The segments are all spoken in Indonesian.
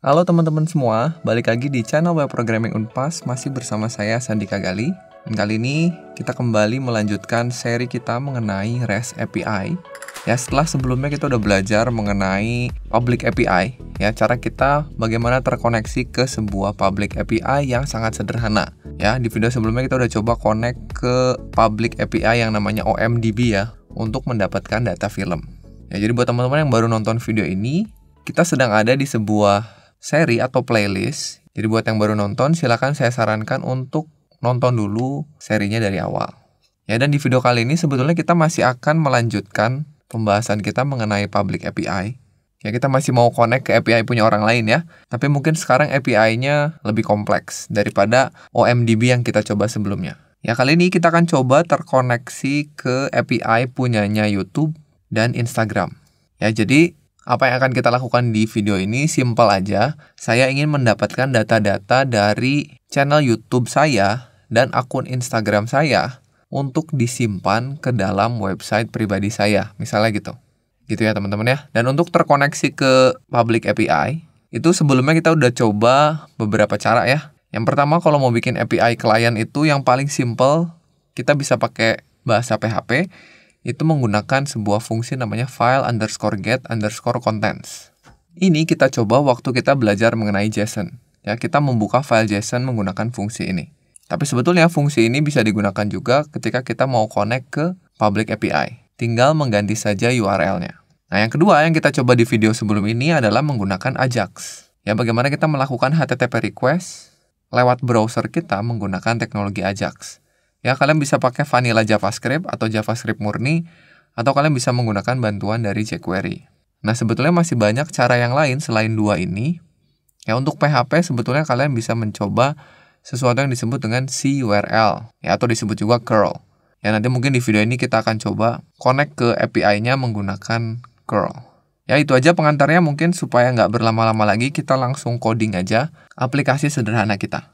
Halo teman-teman semua, balik lagi di channel Web Programming Unpas masih bersama saya Sandika Gali. Dan kali ini kita kembali melanjutkan seri kita mengenai REST API. Ya, setelah sebelumnya kita udah belajar mengenai public API, ya cara kita bagaimana terkoneksi ke sebuah public API yang sangat sederhana. Ya, di video sebelumnya kita udah coba connect ke public API yang namanya OMDB ya untuk mendapatkan data film. Ya, jadi buat teman-teman yang baru nonton video ini, kita sedang ada di sebuah seri atau playlist. Jadi buat yang baru nonton, silahkan saya sarankan untuk nonton dulu serinya dari awal. Ya, dan di video kali ini sebetulnya kita masih akan melanjutkan pembahasan kita mengenai public API. Ya, kita masih mau connect ke API punya orang lain ya. Tapi mungkin sekarang API-nya lebih kompleks daripada OMDB yang kita coba sebelumnya. Ya, kali ini kita akan coba terkoneksi ke API punyanya YouTube dan Instagram. Ya, jadi apa yang akan kita lakukan di video ini simple aja. Saya ingin mendapatkan data-data dari channel YouTube saya dan akun Instagram saya untuk disimpan ke dalam website pribadi saya, misalnya gitu. Gitu ya teman-teman ya. Dan untuk terkoneksi ke public API, itu sebelumnya kita udah coba beberapa cara ya. Yang pertama kalau mau bikin API klien itu yang paling simple kita bisa pakai bahasa PHP itu menggunakan sebuah fungsi namanya file underscore get underscore contents. Ini kita coba waktu kita belajar mengenai JSON. Ya, kita membuka file JSON menggunakan fungsi ini. Tapi sebetulnya fungsi ini bisa digunakan juga ketika kita mau connect ke public API. Tinggal mengganti saja URL-nya. Nah, yang kedua yang kita coba di video sebelum ini adalah menggunakan AJAX. Ya, bagaimana kita melakukan HTTP request lewat browser kita menggunakan teknologi AJAX. Ya, kalian bisa pakai vanilla JavaScript atau JavaScript murni atau kalian bisa menggunakan bantuan dari jQuery. Nah, sebetulnya masih banyak cara yang lain selain dua ini. Ya, untuk PHP sebetulnya kalian bisa mencoba sesuatu yang disebut dengan CURL ya atau disebut juga curl. Ya, nanti mungkin di video ini kita akan coba connect ke API-nya menggunakan curl. Ya itu aja pengantarnya mungkin supaya nggak berlama-lama lagi kita langsung coding aja aplikasi sederhana kita.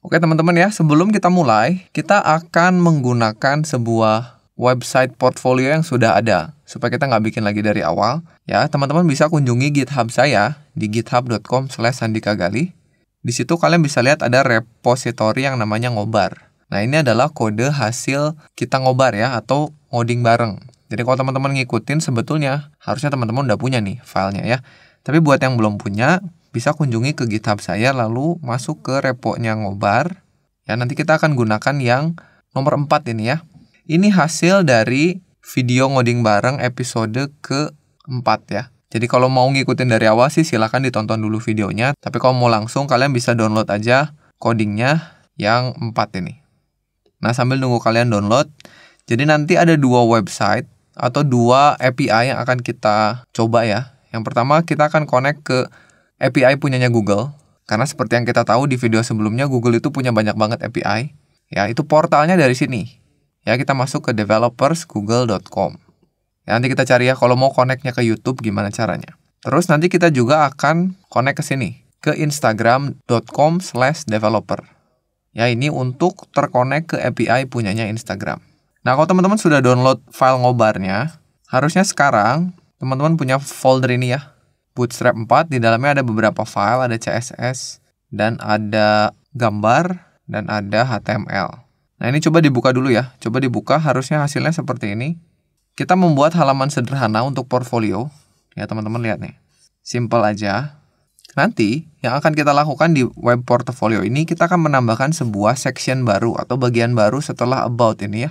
Oke teman-teman ya, sebelum kita mulai, kita akan menggunakan sebuah website portfolio yang sudah ada supaya kita nggak bikin lagi dari awal. Ya, teman-teman bisa kunjungi GitHub saya di github.com sandikagali. Di situ kalian bisa lihat ada repository yang namanya ngobar. Nah, ini adalah kode hasil kita ngobar ya atau ngoding bareng. Jadi kalau teman-teman ngikutin sebetulnya harusnya teman-teman udah punya nih filenya ya. Tapi buat yang belum punya, bisa kunjungi ke GitHub saya lalu masuk ke repo-nya Ngobar. Ya, nanti kita akan gunakan yang nomor 4 ini ya. Ini hasil dari video ngoding bareng episode ke-4 ya. Jadi kalau mau ngikutin dari awal sih silahkan ditonton dulu videonya. Tapi kalau mau langsung kalian bisa download aja codingnya yang 4 ini. Nah sambil nunggu kalian download, jadi nanti ada dua website atau dua API yang akan kita coba ya. Yang pertama kita akan connect ke API punyanya Google. Karena seperti yang kita tahu di video sebelumnya, Google itu punya banyak banget API. Ya, itu portalnya dari sini. Ya, kita masuk ke developersgoogle.com. Ya, nanti kita cari ya, kalau mau connect-nya ke YouTube, gimana caranya. Terus nanti kita juga akan connect ke sini, ke instagram.com slash developer. Ya, ini untuk terkonek ke API punyanya Instagram. Nah, kalau teman-teman sudah download file ngobarnya, harusnya sekarang teman-teman punya folder ini ya, Bootstrap 4 di dalamnya ada beberapa file, ada CSS dan ada gambar dan ada HTML. Nah, ini coba dibuka dulu ya. Coba dibuka, harusnya hasilnya seperti ini. Kita membuat halaman sederhana untuk portfolio. Ya, teman-teman lihat nih. Simple aja. Nanti, yang akan kita lakukan di web portfolio ini, kita akan menambahkan sebuah section baru atau bagian baru setelah about ini ya.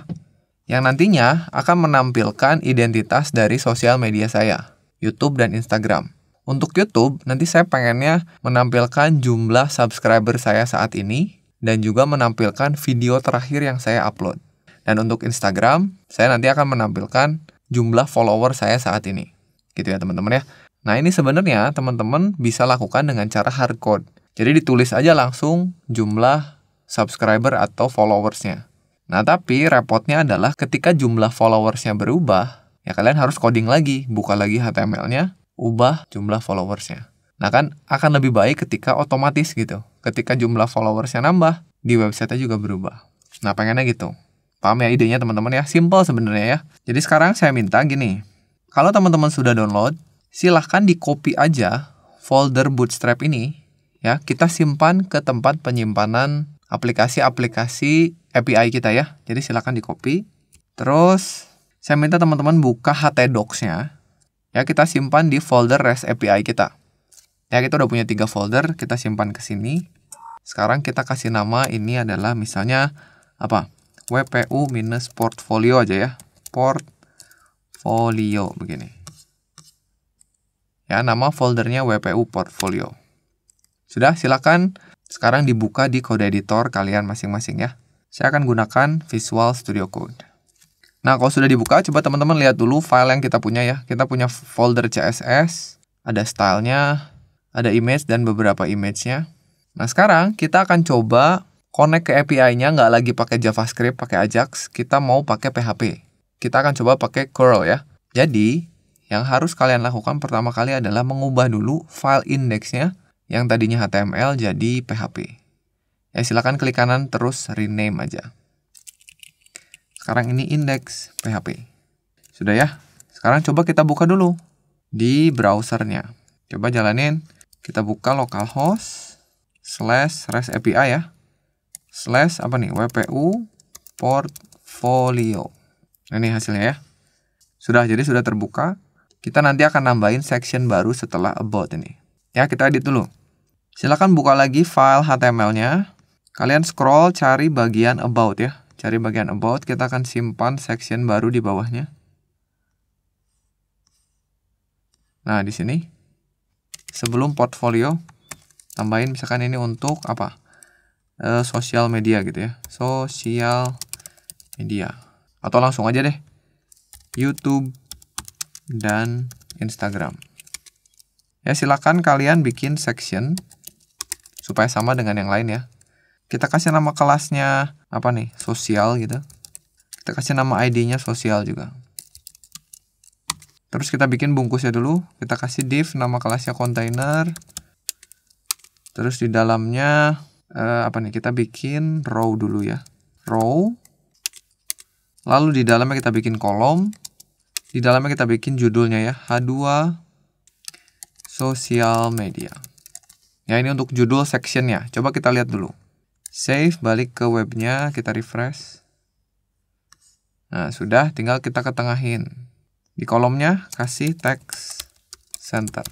Yang nantinya akan menampilkan identitas dari sosial media saya, YouTube dan Instagram. Untuk YouTube, nanti saya pengennya menampilkan jumlah subscriber saya saat ini dan juga menampilkan video terakhir yang saya upload. Dan untuk Instagram, saya nanti akan menampilkan jumlah follower saya saat ini. Gitu ya teman-teman ya. Nah ini sebenarnya teman-teman bisa lakukan dengan cara hardcode. Jadi ditulis aja langsung jumlah subscriber atau followersnya. Nah tapi repotnya adalah ketika jumlah followersnya berubah, ya kalian harus coding lagi, buka lagi HTML-nya, ubah jumlah followersnya. Nah kan akan lebih baik ketika otomatis gitu. Ketika jumlah followersnya nambah, di websitenya juga berubah. Nah pengennya gitu. Paham ya idenya teman-teman ya? Simple sebenarnya ya. Jadi sekarang saya minta gini. Kalau teman-teman sudah download, silahkan di copy aja folder Bootstrap ini. Ya, kita simpan ke tempat penyimpanan aplikasi-aplikasi API kita ya. Jadi silahkan di copy. Terus saya minta teman-teman buka htdocs nya ya kita simpan di folder REST API kita. Ya kita udah punya tiga folder, kita simpan ke sini. Sekarang kita kasih nama ini adalah misalnya apa? WPU minus portfolio aja ya. Portfolio begini. Ya, nama foldernya WPU portfolio. Sudah, silakan sekarang dibuka di kode editor kalian masing-masing ya. Saya akan gunakan Visual Studio Code. Nah, kalau sudah dibuka, coba teman-teman lihat dulu file yang kita punya ya. Kita punya folder CSS, ada stylenya, ada image, dan beberapa image-nya. Nah, sekarang kita akan coba connect ke API-nya, nggak lagi pakai JavaScript, pakai Ajax. Kita mau pakai PHP. Kita akan coba pakai curl ya. Jadi, yang harus kalian lakukan pertama kali adalah mengubah dulu file index-nya yang tadinya HTML jadi PHP. Ya, silakan klik kanan terus rename aja. Sekarang ini indeks PHP. Sudah ya? Sekarang coba kita buka dulu di browsernya. Coba jalanin. Kita buka localhost slash REST API ya. Slash apa nih? WPU portfolio. Nah, ini hasilnya ya. Sudah, jadi sudah terbuka. Kita nanti akan nambahin section baru setelah about ini. Ya, kita edit dulu. Silahkan buka lagi file HTML-nya. Kalian scroll cari bagian about ya cari bagian about, kita akan simpan section baru di bawahnya. Nah, di sini sebelum portfolio tambahin misalkan ini untuk apa? E, eh, sosial media gitu ya. Sosial media. Atau langsung aja deh. YouTube dan Instagram. Ya, silakan kalian bikin section supaya sama dengan yang lain ya kita kasih nama kelasnya apa nih sosial gitu kita kasih nama ID-nya sosial juga terus kita bikin bungkusnya dulu kita kasih div nama kelasnya container terus di dalamnya eh, apa nih kita bikin row dulu ya row lalu di dalamnya kita bikin kolom di dalamnya kita bikin judulnya ya H2 sosial media ya ini untuk judul section ya coba kita lihat dulu save balik ke webnya kita refresh nah sudah tinggal kita ketengahin di kolomnya kasih text center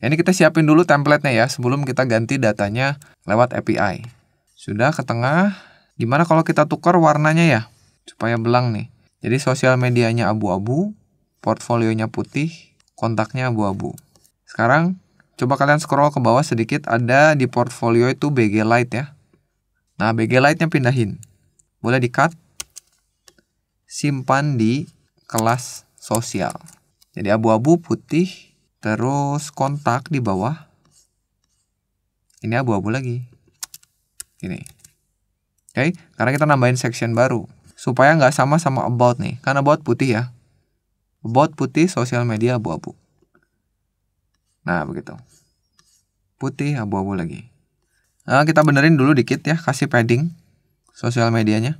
ini kita siapin dulu templatenya ya sebelum kita ganti datanya lewat API sudah ketengah. tengah gimana kalau kita tukar warnanya ya supaya belang nih jadi sosial medianya abu-abu portfolionya putih kontaknya abu-abu sekarang Coba kalian scroll ke bawah sedikit, ada di portfolio itu BG Lite ya. Nah, BG Lite-nya pindahin. Boleh di-cut. Simpan di kelas sosial. Jadi abu-abu putih, terus kontak di bawah. Ini abu-abu lagi. Ini. Oke, okay? karena kita nambahin section baru. Supaya nggak sama sama about nih. Karena about putih ya. About putih, sosial media abu-abu. Nah, begitu. Putih abu-abu lagi. Nah, kita benerin dulu dikit ya, kasih padding sosial medianya.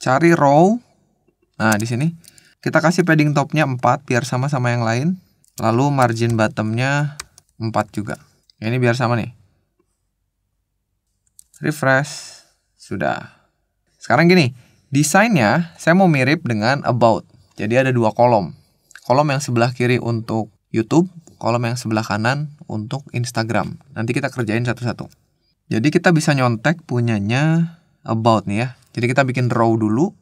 Cari row. Nah, di sini kita kasih padding topnya 4 biar sama-sama yang lain. Lalu margin bottomnya 4 juga. Ini biar sama nih. Refresh. Sudah. Sekarang gini, desainnya saya mau mirip dengan about. Jadi ada dua kolom. Kolom yang sebelah kiri untuk YouTube, kolom yang sebelah kanan untuk Instagram. Nanti kita kerjain satu-satu. Jadi kita bisa nyontek punyanya about nih ya. Jadi kita bikin row dulu.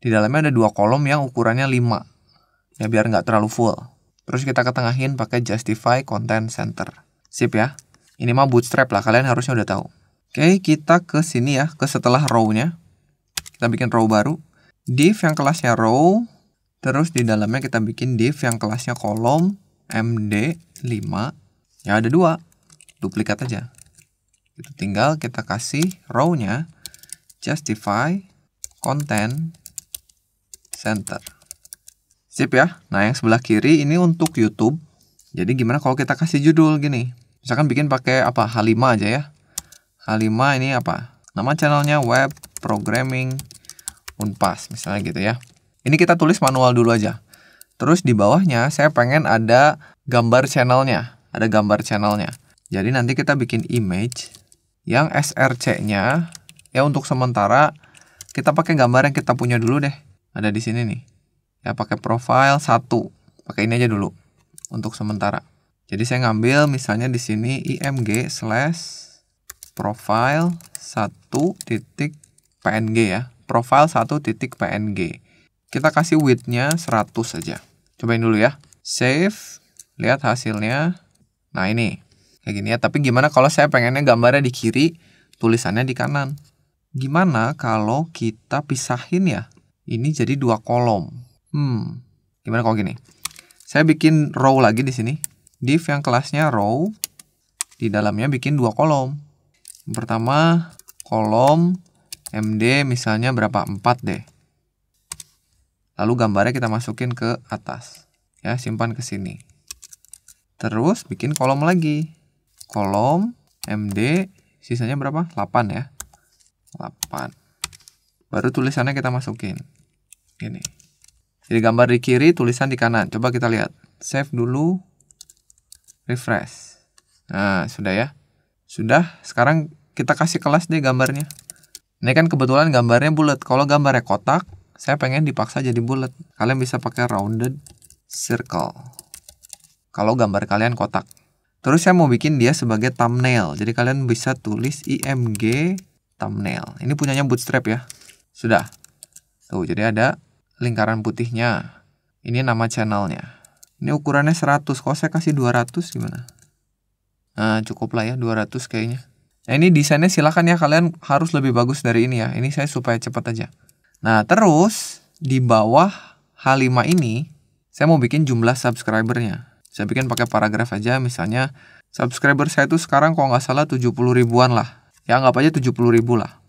Di dalamnya ada dua kolom yang ukurannya 5. Ya biar nggak terlalu full. Terus kita ketengahin pakai justify content center. Sip ya. Ini mah bootstrap lah, kalian harusnya udah tahu. Oke, kita ke sini ya, ke setelah row-nya. Kita bikin row baru. Div yang kelasnya row, terus di dalamnya kita bikin div yang kelasnya kolom, MD5 ya ada dua duplikat aja itu tinggal kita kasih rownya, justify content center sip ya nah yang sebelah kiri ini untuk YouTube jadi gimana kalau kita kasih judul gini misalkan bikin pakai apa H5 aja ya H5 ini apa nama channelnya web programming unpas misalnya gitu ya ini kita tulis manual dulu aja Terus di bawahnya saya pengen ada gambar channelnya, ada gambar channelnya. Jadi nanti kita bikin image yang SRC-nya ya untuk sementara kita pakai gambar yang kita punya dulu deh. Ada di sini nih. Ya pakai profile satu, pakai ini aja dulu untuk sementara. Jadi saya ngambil misalnya di sini img slash profile 1 titik PNG ya. Profile 1 titik PNG. Kita kasih width-nya 100 saja. Cobain dulu ya. Save, lihat hasilnya. Nah ini, kayak gini ya. Tapi gimana kalau saya pengennya gambarnya di kiri, tulisannya di kanan. Gimana kalau kita pisahin ya? Ini jadi dua kolom. Hmm, gimana kalau gini? Saya bikin row lagi di sini. Div yang kelasnya row, di dalamnya bikin dua kolom. Yang pertama, kolom MD misalnya berapa? 4 deh. Lalu gambarnya kita masukin ke atas. Ya, simpan ke sini. Terus bikin kolom lagi. Kolom MD sisanya berapa? 8 ya. 8. Baru tulisannya kita masukin. ini. Jadi gambar di kiri, tulisan di kanan. Coba kita lihat. Save dulu. Refresh. Nah, sudah ya. Sudah. Sekarang kita kasih kelas deh gambarnya. Ini kan kebetulan gambarnya bulat. Kalau gambarnya kotak, saya pengen dipaksa jadi bulat. Kalian bisa pakai rounded circle. Kalau gambar kalian kotak. Terus saya mau bikin dia sebagai thumbnail. Jadi kalian bisa tulis img thumbnail. Ini punyanya Bootstrap ya. Sudah. Tuh, jadi ada lingkaran putihnya. Ini nama channelnya. Ini ukurannya 100. Kalau saya kasih 200 gimana? Nah, cukup lah ya 200 kayaknya. Nah, ini desainnya silahkan ya. Kalian harus lebih bagus dari ini ya. Ini saya supaya cepat aja. Nah, terus di bawah H5 ini saya mau bikin jumlah subscribernya. Saya bikin pakai paragraf aja misalnya subscriber saya itu sekarang kalau nggak salah 70 ribuan lah. Ya anggap aja 70 ribu lah.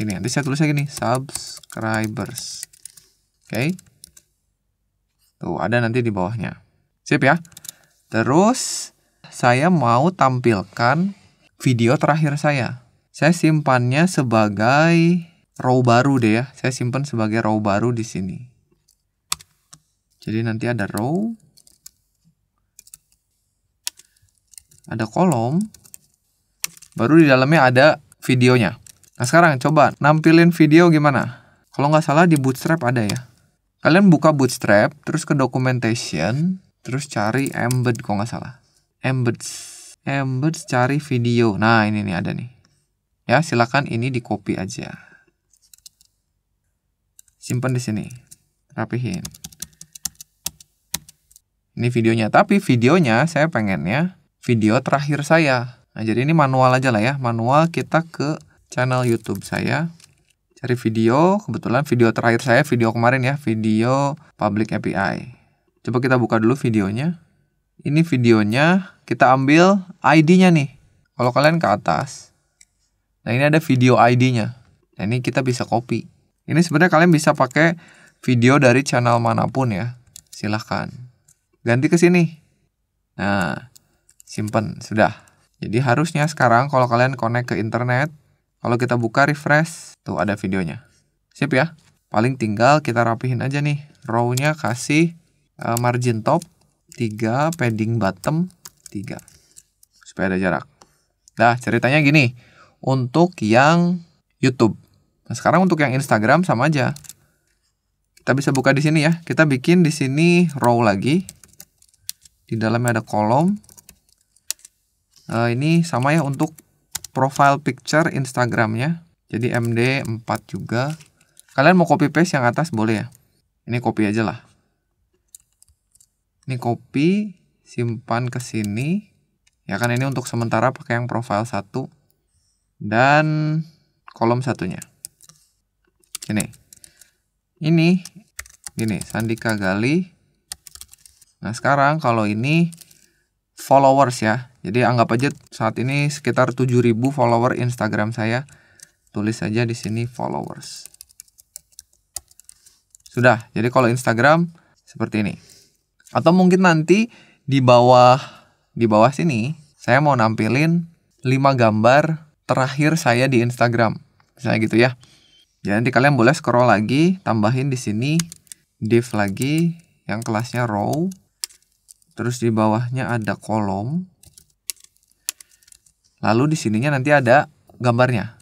ini nanti saya tulisnya gini, subscribers. Oke. Okay. Tuh, ada nanti di bawahnya. Sip ya. Terus saya mau tampilkan video terakhir saya. Saya simpannya sebagai row baru deh ya. Saya simpan sebagai row baru di sini. Jadi nanti ada row, ada kolom, baru di dalamnya ada videonya. Nah sekarang coba nampilin video gimana? Kalau nggak salah di Bootstrap ada ya. Kalian buka Bootstrap, terus ke documentation, terus cari embed kalau nggak salah. Embed. Embed cari video. Nah ini nih ada nih. Ya silakan ini di copy aja simpan di sini rapihin ini videonya tapi videonya saya pengennya video terakhir saya nah jadi ini manual aja lah ya manual kita ke channel YouTube saya cari video kebetulan video terakhir saya video kemarin ya video public API coba kita buka dulu videonya ini videonya kita ambil ID-nya nih kalau kalian ke atas nah ini ada video ID-nya nah ini kita bisa copy ini sebenarnya kalian bisa pakai video dari channel manapun ya. Silahkan. Ganti ke sini. Nah, simpen. Sudah. Jadi harusnya sekarang kalau kalian connect ke internet, kalau kita buka refresh, tuh ada videonya. Siap ya? Paling tinggal kita rapihin aja nih. Rownya kasih eh, margin top 3, padding bottom 3. Supaya ada jarak. Nah, ceritanya gini. Untuk yang YouTube. Nah, sekarang untuk yang Instagram sama aja. Kita bisa buka di sini ya. Kita bikin di sini row lagi. Di dalamnya ada kolom. Uh, ini sama ya untuk profile picture Instagramnya. Jadi MD4 juga. Kalian mau copy paste yang atas boleh ya. Ini copy aja lah. Ini copy, simpan ke sini. Ya kan ini untuk sementara pakai yang profile satu dan kolom satunya. Sini. Ini gini, Sandika Gali. Nah, sekarang kalau ini followers ya. Jadi anggap aja saat ini sekitar 7000 follower Instagram saya. Tulis saja di sini followers. Sudah. Jadi kalau Instagram seperti ini. Atau mungkin nanti di bawah di bawah sini saya mau nampilin 5 gambar terakhir saya di Instagram. Misalnya gitu ya. Jadi ya, nanti kalian boleh scroll lagi, tambahin di sini div lagi yang kelasnya row. Terus di bawahnya ada kolom. Lalu di sininya nanti ada gambarnya.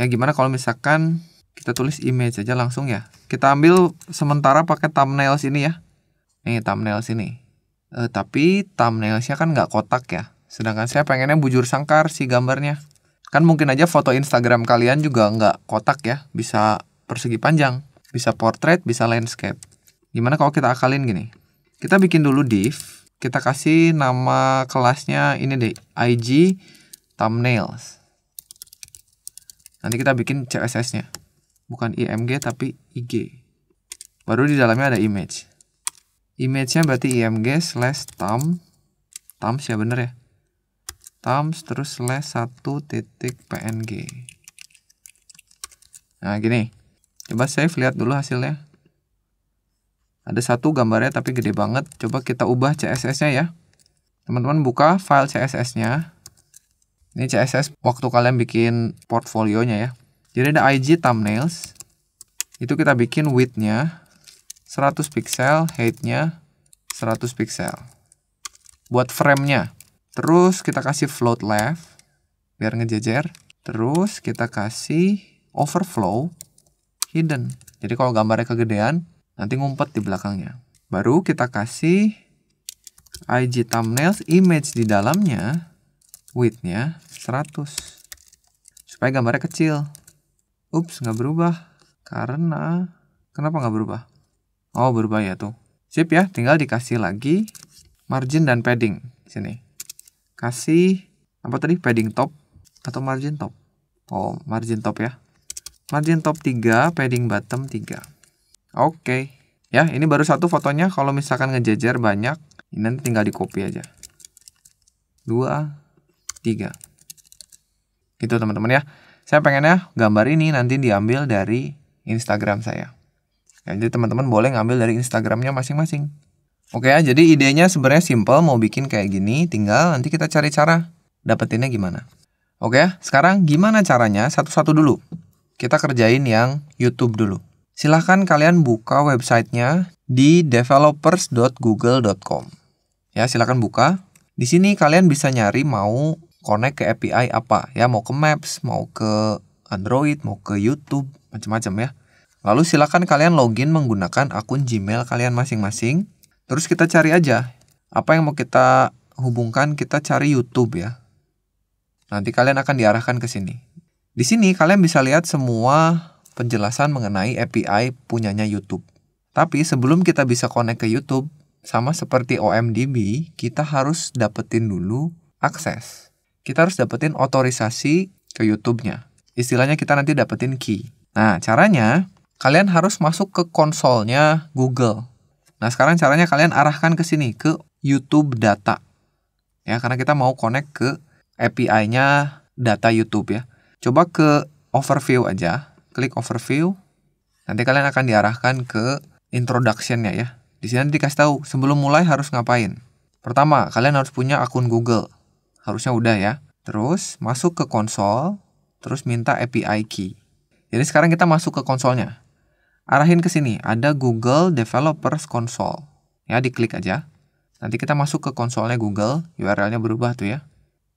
Ya gimana kalau misalkan kita tulis image aja langsung ya. Kita ambil sementara pakai thumbnail sini ya. Ini thumbnail eh, sini. tapi thumbnailnya kan nggak kotak ya. Sedangkan saya pengennya bujur sangkar si gambarnya kan mungkin aja foto Instagram kalian juga nggak kotak ya bisa persegi panjang bisa portrait bisa landscape gimana kalau kita akalin gini kita bikin dulu div kita kasih nama kelasnya ini deh IG thumbnails nanti kita bikin CSS nya bukan IMG tapi IG baru di dalamnya ada image image nya berarti IMG slash thumb thumb ya bener ya thumbs terus slash 1 titik png nah gini coba save lihat dulu hasilnya ada satu gambarnya tapi gede banget coba kita ubah css nya ya teman-teman buka file css nya ini css waktu kalian bikin portfolionya ya jadi ada ig thumbnails itu kita bikin width nya 100 pixel height nya 100 pixel buat frame nya Terus kita kasih float left biar ngejejer. Terus kita kasih overflow hidden. Jadi kalau gambarnya kegedean nanti ngumpet di belakangnya. Baru kita kasih IG thumbnails image di dalamnya widthnya 100 supaya gambarnya kecil. Ups nggak berubah karena kenapa nggak berubah? Oh berubah ya tuh. Sip ya, tinggal dikasih lagi margin dan padding sini kasih apa tadi padding top atau margin top oh margin top ya margin top 3 padding bottom 3 oke okay. ya ini baru satu fotonya kalau misalkan ngejejer banyak ini nanti tinggal di copy aja 2 3 gitu teman-teman ya saya pengennya gambar ini nanti diambil dari Instagram saya. Ya, jadi teman-teman boleh ngambil dari Instagramnya masing-masing. Oke ya, jadi idenya sebenarnya simple mau bikin kayak gini, tinggal nanti kita cari cara dapetinnya gimana. Oke ya, sekarang gimana caranya satu-satu dulu. Kita kerjain yang YouTube dulu. Silahkan kalian buka websitenya di developers.google.com. Ya, silahkan buka. Di sini kalian bisa nyari mau connect ke API apa. Ya, mau ke Maps, mau ke Android, mau ke YouTube, macam-macam ya. Lalu silahkan kalian login menggunakan akun Gmail kalian masing-masing Terus kita cari aja apa yang mau kita hubungkan, kita cari YouTube ya. Nanti kalian akan diarahkan ke sini. Di sini kalian bisa lihat semua penjelasan mengenai API punyanya YouTube. Tapi sebelum kita bisa connect ke YouTube, sama seperti OMDB, kita harus dapetin dulu akses. Kita harus dapetin otorisasi ke YouTube-nya. Istilahnya kita nanti dapetin key. Nah, caranya kalian harus masuk ke konsolnya Google. Nah, sekarang caranya kalian arahkan ke sini, ke YouTube data. Ya, karena kita mau connect ke API-nya data YouTube ya. Coba ke overview aja, klik overview. Nanti kalian akan diarahkan ke introduction-nya ya. Di sini dikasih tahu sebelum mulai harus ngapain. Pertama, kalian harus punya akun Google. Harusnya udah ya. Terus masuk ke konsol, terus minta API key. Jadi sekarang kita masuk ke konsolnya arahin ke sini. Ada Google Developers Console. Ya, diklik aja. Nanti kita masuk ke konsolnya Google, URL-nya berubah tuh ya.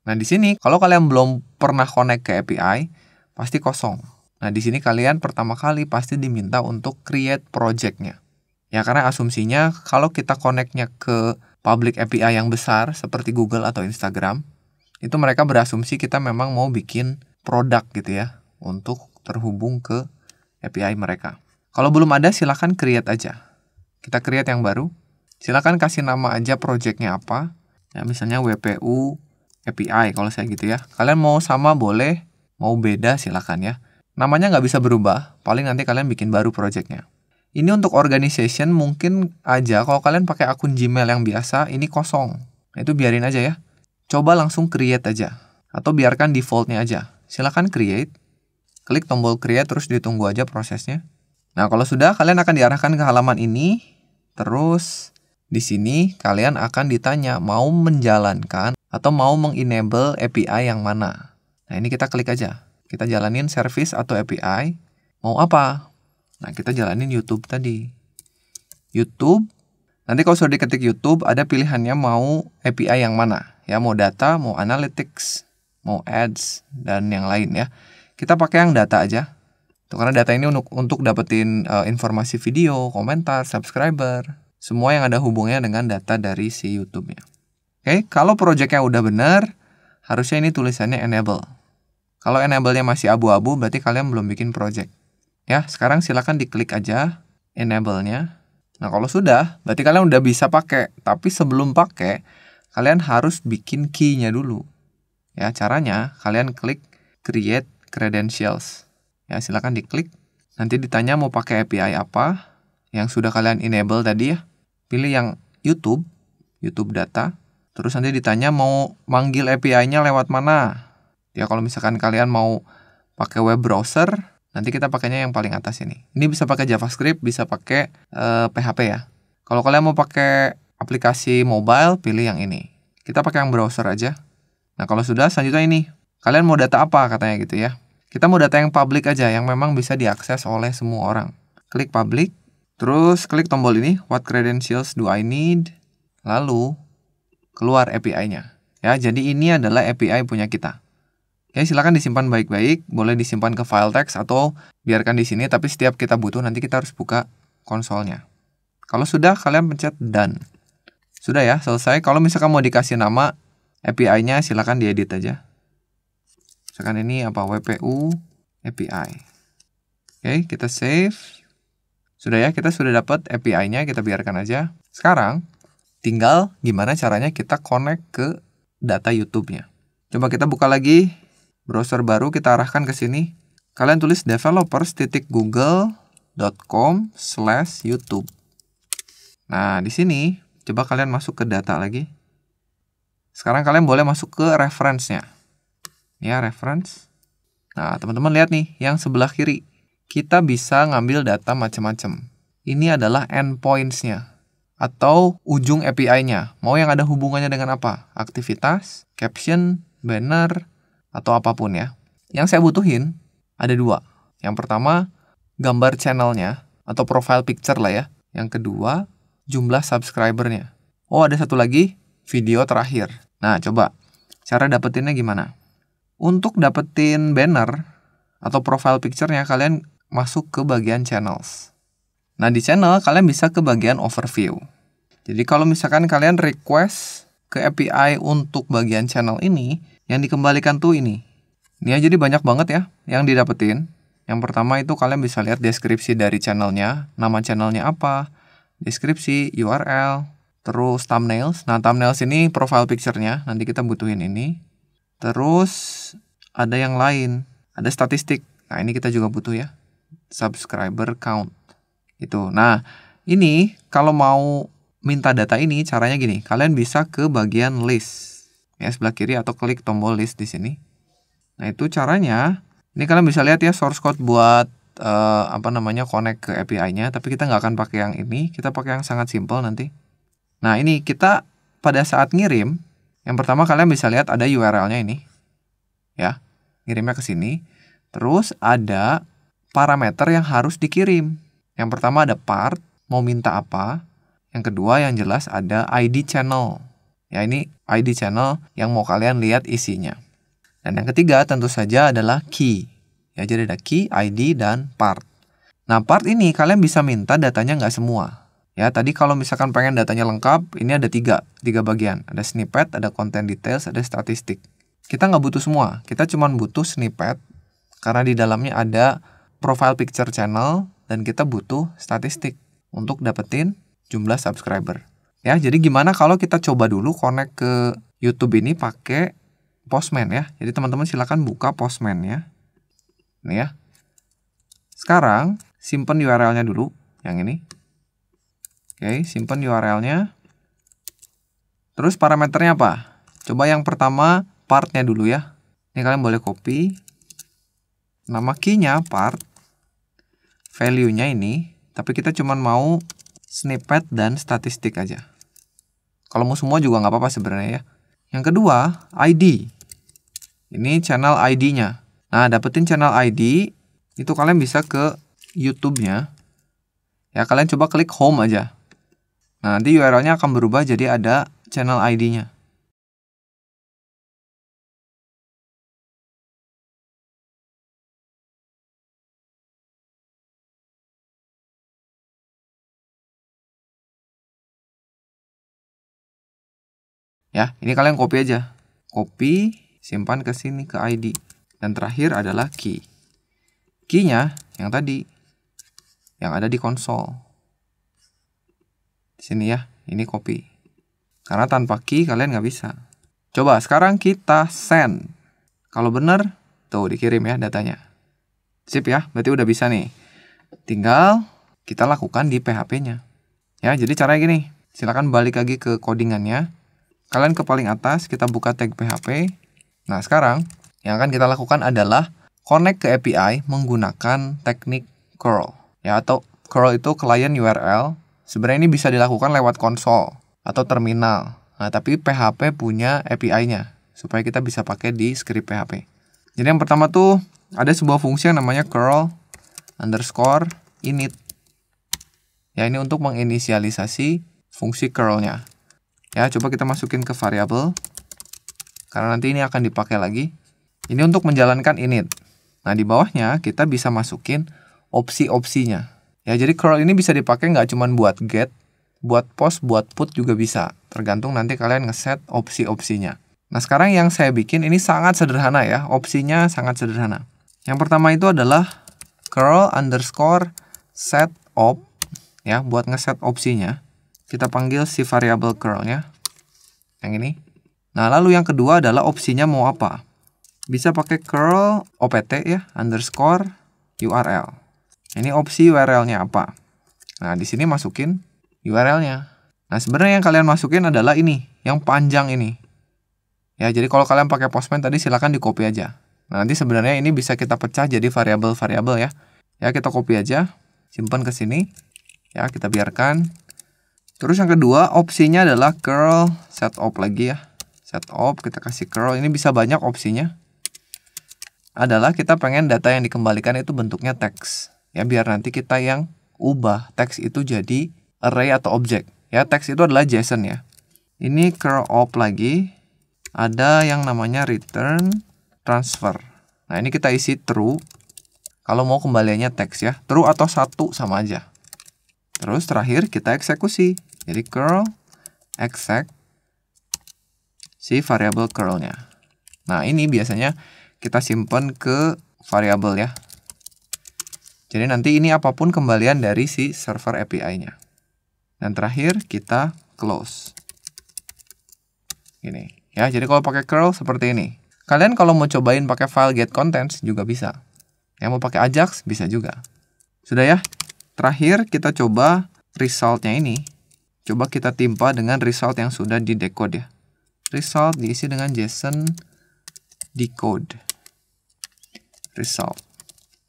Nah, di sini kalau kalian belum pernah connect ke API, pasti kosong. Nah, di sini kalian pertama kali pasti diminta untuk create project-nya. Ya, karena asumsinya kalau kita connect-nya ke public API yang besar seperti Google atau Instagram, itu mereka berasumsi kita memang mau bikin produk gitu ya untuk terhubung ke API mereka. Kalau belum ada, silahkan create aja. Kita create yang baru. Silahkan kasih nama aja projectnya apa. Ya, misalnya WPU API kalau saya gitu ya. Kalian mau sama boleh, mau beda silahkan ya. Namanya nggak bisa berubah, paling nanti kalian bikin baru projectnya. Ini untuk organization mungkin aja kalau kalian pakai akun Gmail yang biasa, ini kosong. Nah, itu biarin aja ya. Coba langsung create aja. Atau biarkan defaultnya aja. Silahkan create. Klik tombol create terus ditunggu aja prosesnya. Nah, kalau sudah kalian akan diarahkan ke halaman ini, terus di sini kalian akan ditanya mau menjalankan atau mau mengenable API yang mana. Nah, ini kita klik aja. Kita jalanin service atau API. Mau apa? Nah, kita jalanin YouTube tadi. YouTube. Nanti kalau sudah diketik YouTube, ada pilihannya mau API yang mana. Ya, mau data, mau analytics, mau ads, dan yang lain ya. Kita pakai yang data aja. Karena data ini untuk untuk dapetin uh, informasi video, komentar, subscriber, semua yang ada hubungannya dengan data dari si YouTube-nya. Oke, okay? kalau projectnya udah benar, harusnya ini tulisannya enable. Kalau enable masih abu-abu, berarti kalian belum bikin project. Ya, sekarang silakan diklik aja enable-nya. Nah, kalau sudah, berarti kalian udah bisa pakai. Tapi sebelum pakai, kalian harus bikin key-nya dulu. Ya, caranya kalian klik create credentials. Ya, silakan diklik. Nanti ditanya mau pakai API apa yang sudah kalian enable tadi ya. Pilih yang YouTube, YouTube data. Terus nanti ditanya mau manggil API-nya lewat mana. Ya kalau misalkan kalian mau pakai web browser, nanti kita pakainya yang paling atas ini. Ini bisa pakai JavaScript, bisa pakai eh, PHP ya. Kalau kalian mau pakai aplikasi mobile, pilih yang ini. Kita pakai yang browser aja. Nah, kalau sudah, selanjutnya ini. Kalian mau data apa katanya gitu ya. Kita mau data yang public aja yang memang bisa diakses oleh semua orang. Klik public, terus klik tombol ini, what credentials do I need? Lalu keluar API-nya. Ya, jadi ini adalah API punya kita. Ya, silakan disimpan baik-baik, boleh disimpan ke file text atau biarkan di sini tapi setiap kita butuh nanti kita harus buka konsolnya. Kalau sudah kalian pencet done. Sudah ya, selesai. Kalau misalkan mau dikasih nama API-nya silakan diedit aja misalkan ini apa WPU API oke okay, kita save sudah ya kita sudah dapat API-nya kita biarkan aja sekarang tinggal gimana caranya kita connect ke data YouTube-nya coba kita buka lagi browser baru kita arahkan ke sini kalian tulis developers titik google.com slash YouTube nah di sini coba kalian masuk ke data lagi sekarang kalian boleh masuk ke reference-nya ya reference. Nah, teman-teman lihat nih yang sebelah kiri. Kita bisa ngambil data macam-macam. Ini adalah endpoints-nya atau ujung API-nya. Mau yang ada hubungannya dengan apa? Aktivitas, caption, banner, atau apapun ya. Yang saya butuhin ada dua. Yang pertama, gambar channelnya atau profile picture lah ya. Yang kedua, jumlah subscribernya. Oh, ada satu lagi, video terakhir. Nah, coba cara dapetinnya gimana? Untuk dapetin banner atau profile picture-nya kalian masuk ke bagian channels. Nah, di channel kalian bisa ke bagian overview. Jadi kalau misalkan kalian request ke API untuk bagian channel ini, yang dikembalikan tuh ini. Ini ya, jadi banyak banget ya yang didapetin. Yang pertama itu kalian bisa lihat deskripsi dari channelnya, nama channelnya apa, deskripsi, URL, terus thumbnails. Nah, thumbnails ini profile picture-nya, nanti kita butuhin ini. Terus ada yang lain, ada statistik. Nah, ini kita juga butuh ya. Subscriber count. Itu. Nah, ini kalau mau minta data ini caranya gini. Kalian bisa ke bagian list. Ya, sebelah kiri atau klik tombol list di sini. Nah, itu caranya. Ini kalian bisa lihat ya source code buat uh, apa namanya connect ke API-nya, tapi kita nggak akan pakai yang ini, kita pakai yang sangat simple nanti. Nah, ini kita pada saat ngirim yang pertama kalian bisa lihat ada URL-nya ini. Ya, ngirimnya ke sini. Terus ada parameter yang harus dikirim. Yang pertama ada part, mau minta apa. Yang kedua yang jelas ada ID channel. Ya, ini ID channel yang mau kalian lihat isinya. Dan yang ketiga tentu saja adalah key. Ya, jadi ada key, ID, dan part. Nah, part ini kalian bisa minta datanya nggak semua. Ya, tadi kalau misalkan pengen datanya lengkap, ini ada tiga, tiga bagian. Ada snippet, ada content details, ada statistik. Kita nggak butuh semua, kita cuma butuh snippet karena di dalamnya ada profile picture channel dan kita butuh statistik untuk dapetin jumlah subscriber. Ya, jadi gimana kalau kita coba dulu connect ke YouTube ini pakai Postman ya. Jadi teman-teman silahkan buka Postman ya. Ini ya. Sekarang simpen URL-nya dulu yang ini Oke, simpan URL-nya. Terus parameternya apa? Coba yang pertama partnya dulu ya. Ini kalian boleh copy. Nama key-nya part. Value-nya ini. Tapi kita cuma mau snippet dan statistik aja. Kalau mau semua juga nggak apa-apa sebenarnya ya. Yang kedua, ID. Ini channel ID-nya. Nah, dapetin channel ID, itu kalian bisa ke YouTube-nya. Ya, kalian coba klik home aja. Nah, nanti URL-nya akan berubah jadi ada channel ID-nya. Ya, ini kalian copy aja. Copy, simpan ke sini ke ID. Dan terakhir adalah key. Key-nya yang tadi yang ada di konsol. Di sini ya, ini copy. Karena tanpa key kalian nggak bisa. Coba sekarang kita send. Kalau bener tuh dikirim ya datanya. Sip ya, berarti udah bisa nih. Tinggal kita lakukan di PHP-nya. Ya, jadi caranya gini. silahkan balik lagi ke codingannya. Kalian ke paling atas, kita buka tag PHP. Nah, sekarang yang akan kita lakukan adalah connect ke API menggunakan teknik curl. Ya, atau curl itu client URL Sebenarnya ini bisa dilakukan lewat konsol atau terminal. Nah, tapi PHP punya API-nya supaya kita bisa pakai di script PHP. Jadi yang pertama tuh ada sebuah fungsi yang namanya curl underscore init. Ya, ini untuk menginisialisasi fungsi curl-nya. Ya, coba kita masukin ke variabel karena nanti ini akan dipakai lagi. Ini untuk menjalankan init. Nah, di bawahnya kita bisa masukin opsi-opsinya. Ya, jadi curl ini bisa dipakai nggak cuma buat get, buat post, buat put juga bisa. Tergantung nanti kalian ngeset opsi-opsinya. Nah, sekarang yang saya bikin ini sangat sederhana ya. Opsinya sangat sederhana. Yang pertama itu adalah curl underscore set op ya buat ngeset opsinya kita panggil si variable curlnya yang ini nah lalu yang kedua adalah opsinya mau apa bisa pakai curl opt ya underscore url ini opsi URL-nya apa? Nah, di sini masukin URL-nya. Nah, sebenarnya yang kalian masukin adalah ini, yang panjang ini. Ya, jadi kalau kalian pakai Postman tadi silahkan di copy aja. Nah, nanti sebenarnya ini bisa kita pecah jadi variabel-variabel ya. Ya, kita copy aja, simpan ke sini. Ya, kita biarkan. Terus yang kedua, opsinya adalah curl set up lagi ya. Set up, kita kasih curl. Ini bisa banyak opsinya. Adalah kita pengen data yang dikembalikan itu bentuknya teks ya biar nanti kita yang ubah teks itu jadi array atau objek ya teks itu adalah JSON ya ini curl op lagi ada yang namanya return transfer nah ini kita isi true kalau mau kembaliannya teks ya true atau satu sama aja terus terakhir kita eksekusi jadi curl exec si variabel curlnya nah ini biasanya kita simpan ke variable ya jadi nanti ini apapun kembalian dari si server API-nya. Dan terakhir kita close. Ini Ya, jadi kalau pakai curl seperti ini. Kalian kalau mau cobain pakai file get contents juga bisa. Yang mau pakai Ajax bisa juga. Sudah ya? Terakhir kita coba resultnya ini. Coba kita timpa dengan result yang sudah di decode ya. Result diisi dengan JSON decode. Result.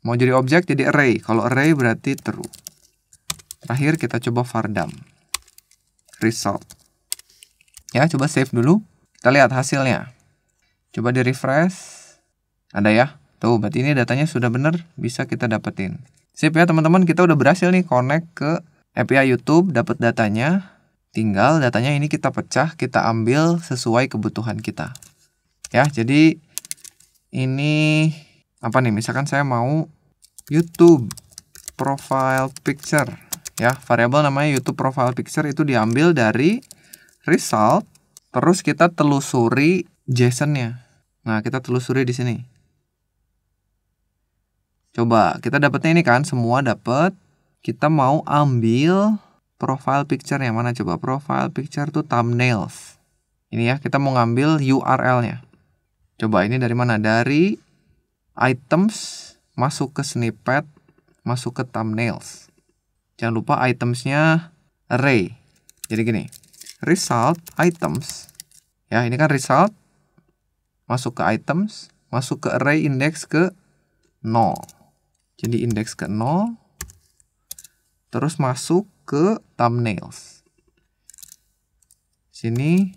Mau jadi objek jadi array. Kalau array berarti true. Terakhir kita coba Fardam. Result. Ya, coba save dulu. Kita lihat hasilnya. Coba di refresh. Ada ya? Tuh, berarti ini datanya sudah benar bisa kita dapetin. Sip ya teman-teman, kita udah berhasil nih connect ke API YouTube, dapat datanya. Tinggal datanya ini kita pecah, kita ambil sesuai kebutuhan kita. Ya, jadi ini apa nih misalkan saya mau YouTube profile picture ya variabel namanya YouTube profile picture itu diambil dari result terus kita telusuri JSON-nya nah kita telusuri di sini coba kita dapatnya ini kan semua dapat kita mau ambil profile picture yang mana coba profile picture tuh thumbnails ini ya kita mau ngambil URL-nya coba ini dari mana dari items masuk ke snippet, masuk ke thumbnails. Jangan lupa itemsnya array. Jadi gini, result items. Ya, ini kan result masuk ke items, masuk ke array index ke 0. Jadi index ke 0 terus masuk ke thumbnails. Sini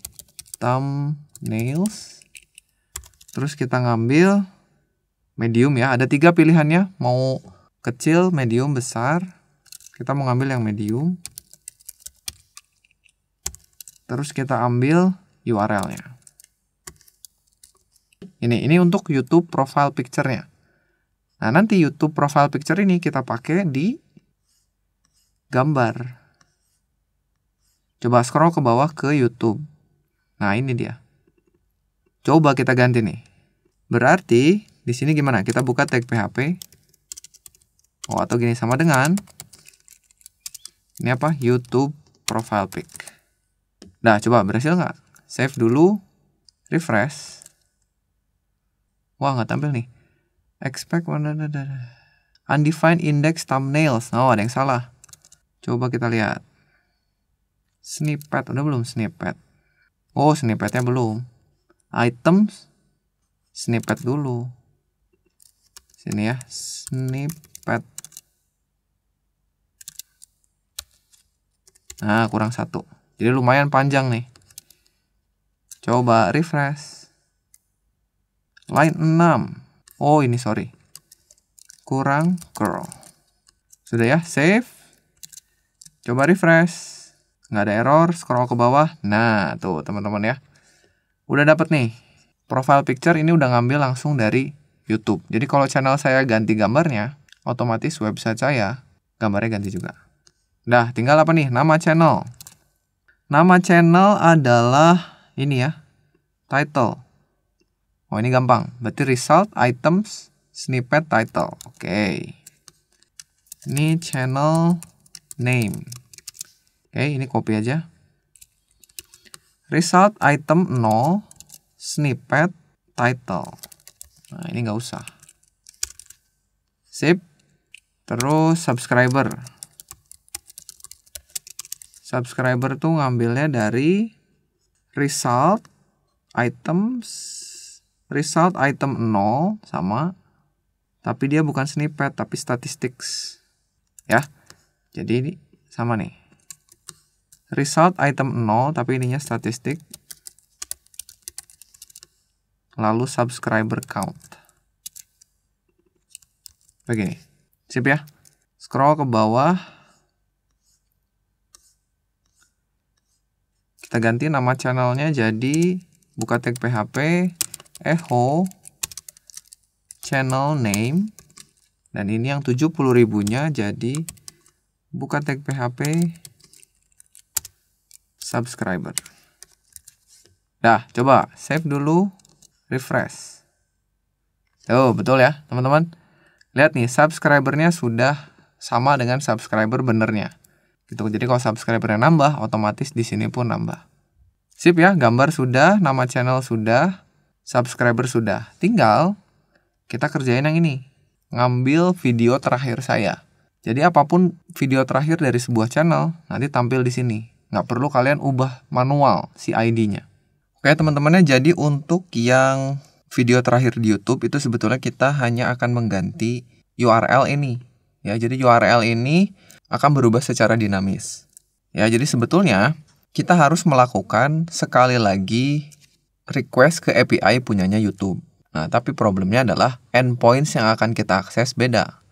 thumbnails terus kita ngambil medium ya. Ada tiga pilihannya, mau kecil, medium, besar. Kita mau ngambil yang medium. Terus kita ambil URL-nya. Ini ini untuk YouTube profile picture-nya. Nah, nanti YouTube profile picture ini kita pakai di gambar. Coba scroll ke bawah ke YouTube. Nah, ini dia. Coba kita ganti nih. Berarti di sini gimana? Kita buka tag PHP. Oh, atau gini sama dengan ini apa? YouTube profile pic. Nah, coba berhasil nggak? Save dulu, refresh. Wah, nggak tampil nih. Expect one undefined index thumbnails. Oh, ada yang salah. Coba kita lihat. Snippet, udah belum snippet? Oh, snippetnya belum. Items, snippet dulu sini ya snippet nah kurang satu jadi lumayan panjang nih coba refresh line 6 oh ini sorry kurang curl sudah ya save coba refresh nggak ada error scroll ke bawah nah tuh teman-teman ya udah dapet nih profile picture ini udah ngambil langsung dari YouTube. Jadi kalau channel saya ganti gambarnya, otomatis website saya gambarnya ganti juga. Nah, tinggal apa nih? Nama channel. Nama channel adalah ini ya, title. Oh, ini gampang. Berarti result, items, snippet, title. Oke. Okay. Ini channel name. Oke, okay, ini copy aja. Result item 0, snippet, title. Nah, ini nggak usah. Sip. Terus subscriber. Subscriber tuh ngambilnya dari result items result item 0 sama tapi dia bukan snippet tapi statistics ya. Jadi ini sama nih. Result item 0 tapi ininya statistik lalu subscriber count. oke sip ya. Scroll ke bawah. Kita ganti nama channelnya jadi buka tag PHP echo channel name dan ini yang 70 ribunya jadi buka tag PHP subscriber. Dah, coba save dulu refresh. Oh, betul ya, teman-teman. Lihat nih, subscribernya sudah sama dengan subscriber benernya. Gitu. Jadi kalau subscribernya nambah, otomatis di sini pun nambah. Sip ya, gambar sudah, nama channel sudah, subscriber sudah. Tinggal kita kerjain yang ini. Ngambil video terakhir saya. Jadi apapun video terakhir dari sebuah channel nanti tampil di sini. Nggak perlu kalian ubah manual si ID-nya. Oke teman-temannya jadi untuk yang video terakhir di YouTube itu sebetulnya kita hanya akan mengganti URL ini. Ya, jadi URL ini akan berubah secara dinamis. Ya, jadi sebetulnya kita harus melakukan sekali lagi request ke API punyanya YouTube. Nah, tapi problemnya adalah endpoints yang akan kita akses beda.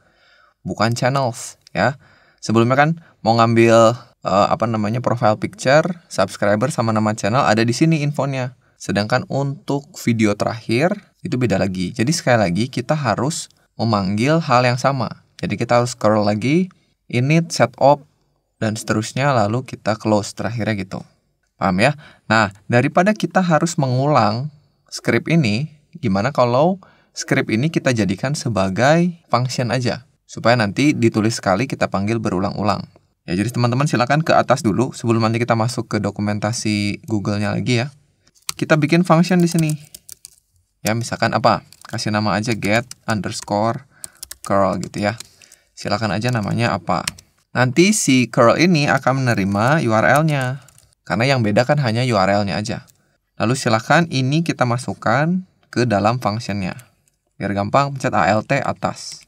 Bukan channels, ya. Sebelumnya kan mau ngambil uh, apa namanya profile picture, subscriber sama nama channel ada di sini infonya. Sedangkan untuk video terakhir itu beda lagi. Jadi sekali lagi kita harus memanggil hal yang sama. Jadi kita harus scroll lagi, init, setup, dan seterusnya lalu kita close terakhirnya gitu. Paham ya? Nah, daripada kita harus mengulang script ini, gimana kalau script ini kita jadikan sebagai function aja supaya nanti ditulis sekali kita panggil berulang-ulang. Ya, jadi teman-teman silakan ke atas dulu sebelum nanti kita masuk ke dokumentasi Google-nya lagi ya. Kita bikin function di sini. Ya, misalkan apa? Kasih nama aja get underscore curl gitu ya. Silakan aja namanya apa. Nanti si curl ini akan menerima URL-nya. Karena yang beda kan hanya URL-nya aja. Lalu silakan ini kita masukkan ke dalam function-nya. Biar gampang, pencet alt atas.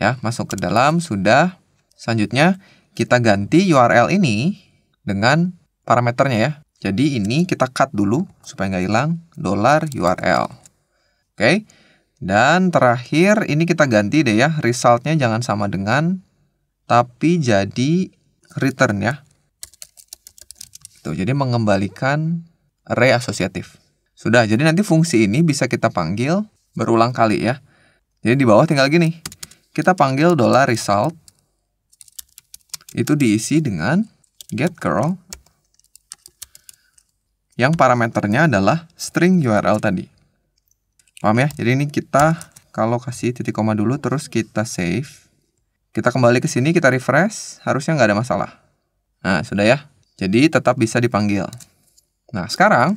Ya, masuk ke dalam, sudah. Selanjutnya, kita ganti URL ini dengan parameternya ya. Jadi ini kita cut dulu supaya nggak hilang dollar URL. Oke. Dan terakhir ini kita ganti deh ya resultnya jangan sama dengan tapi jadi return ya. Tuh, jadi mengembalikan array asosiatif. Sudah, jadi nanti fungsi ini bisa kita panggil berulang kali ya. Jadi di bawah tinggal gini. Kita panggil dollar result itu diisi dengan get curl yang parameternya adalah string URL tadi. Paham ya? Jadi ini kita kalau kasih titik koma dulu terus kita save. Kita kembali ke sini, kita refresh, harusnya nggak ada masalah. Nah, sudah ya. Jadi tetap bisa dipanggil. Nah, sekarang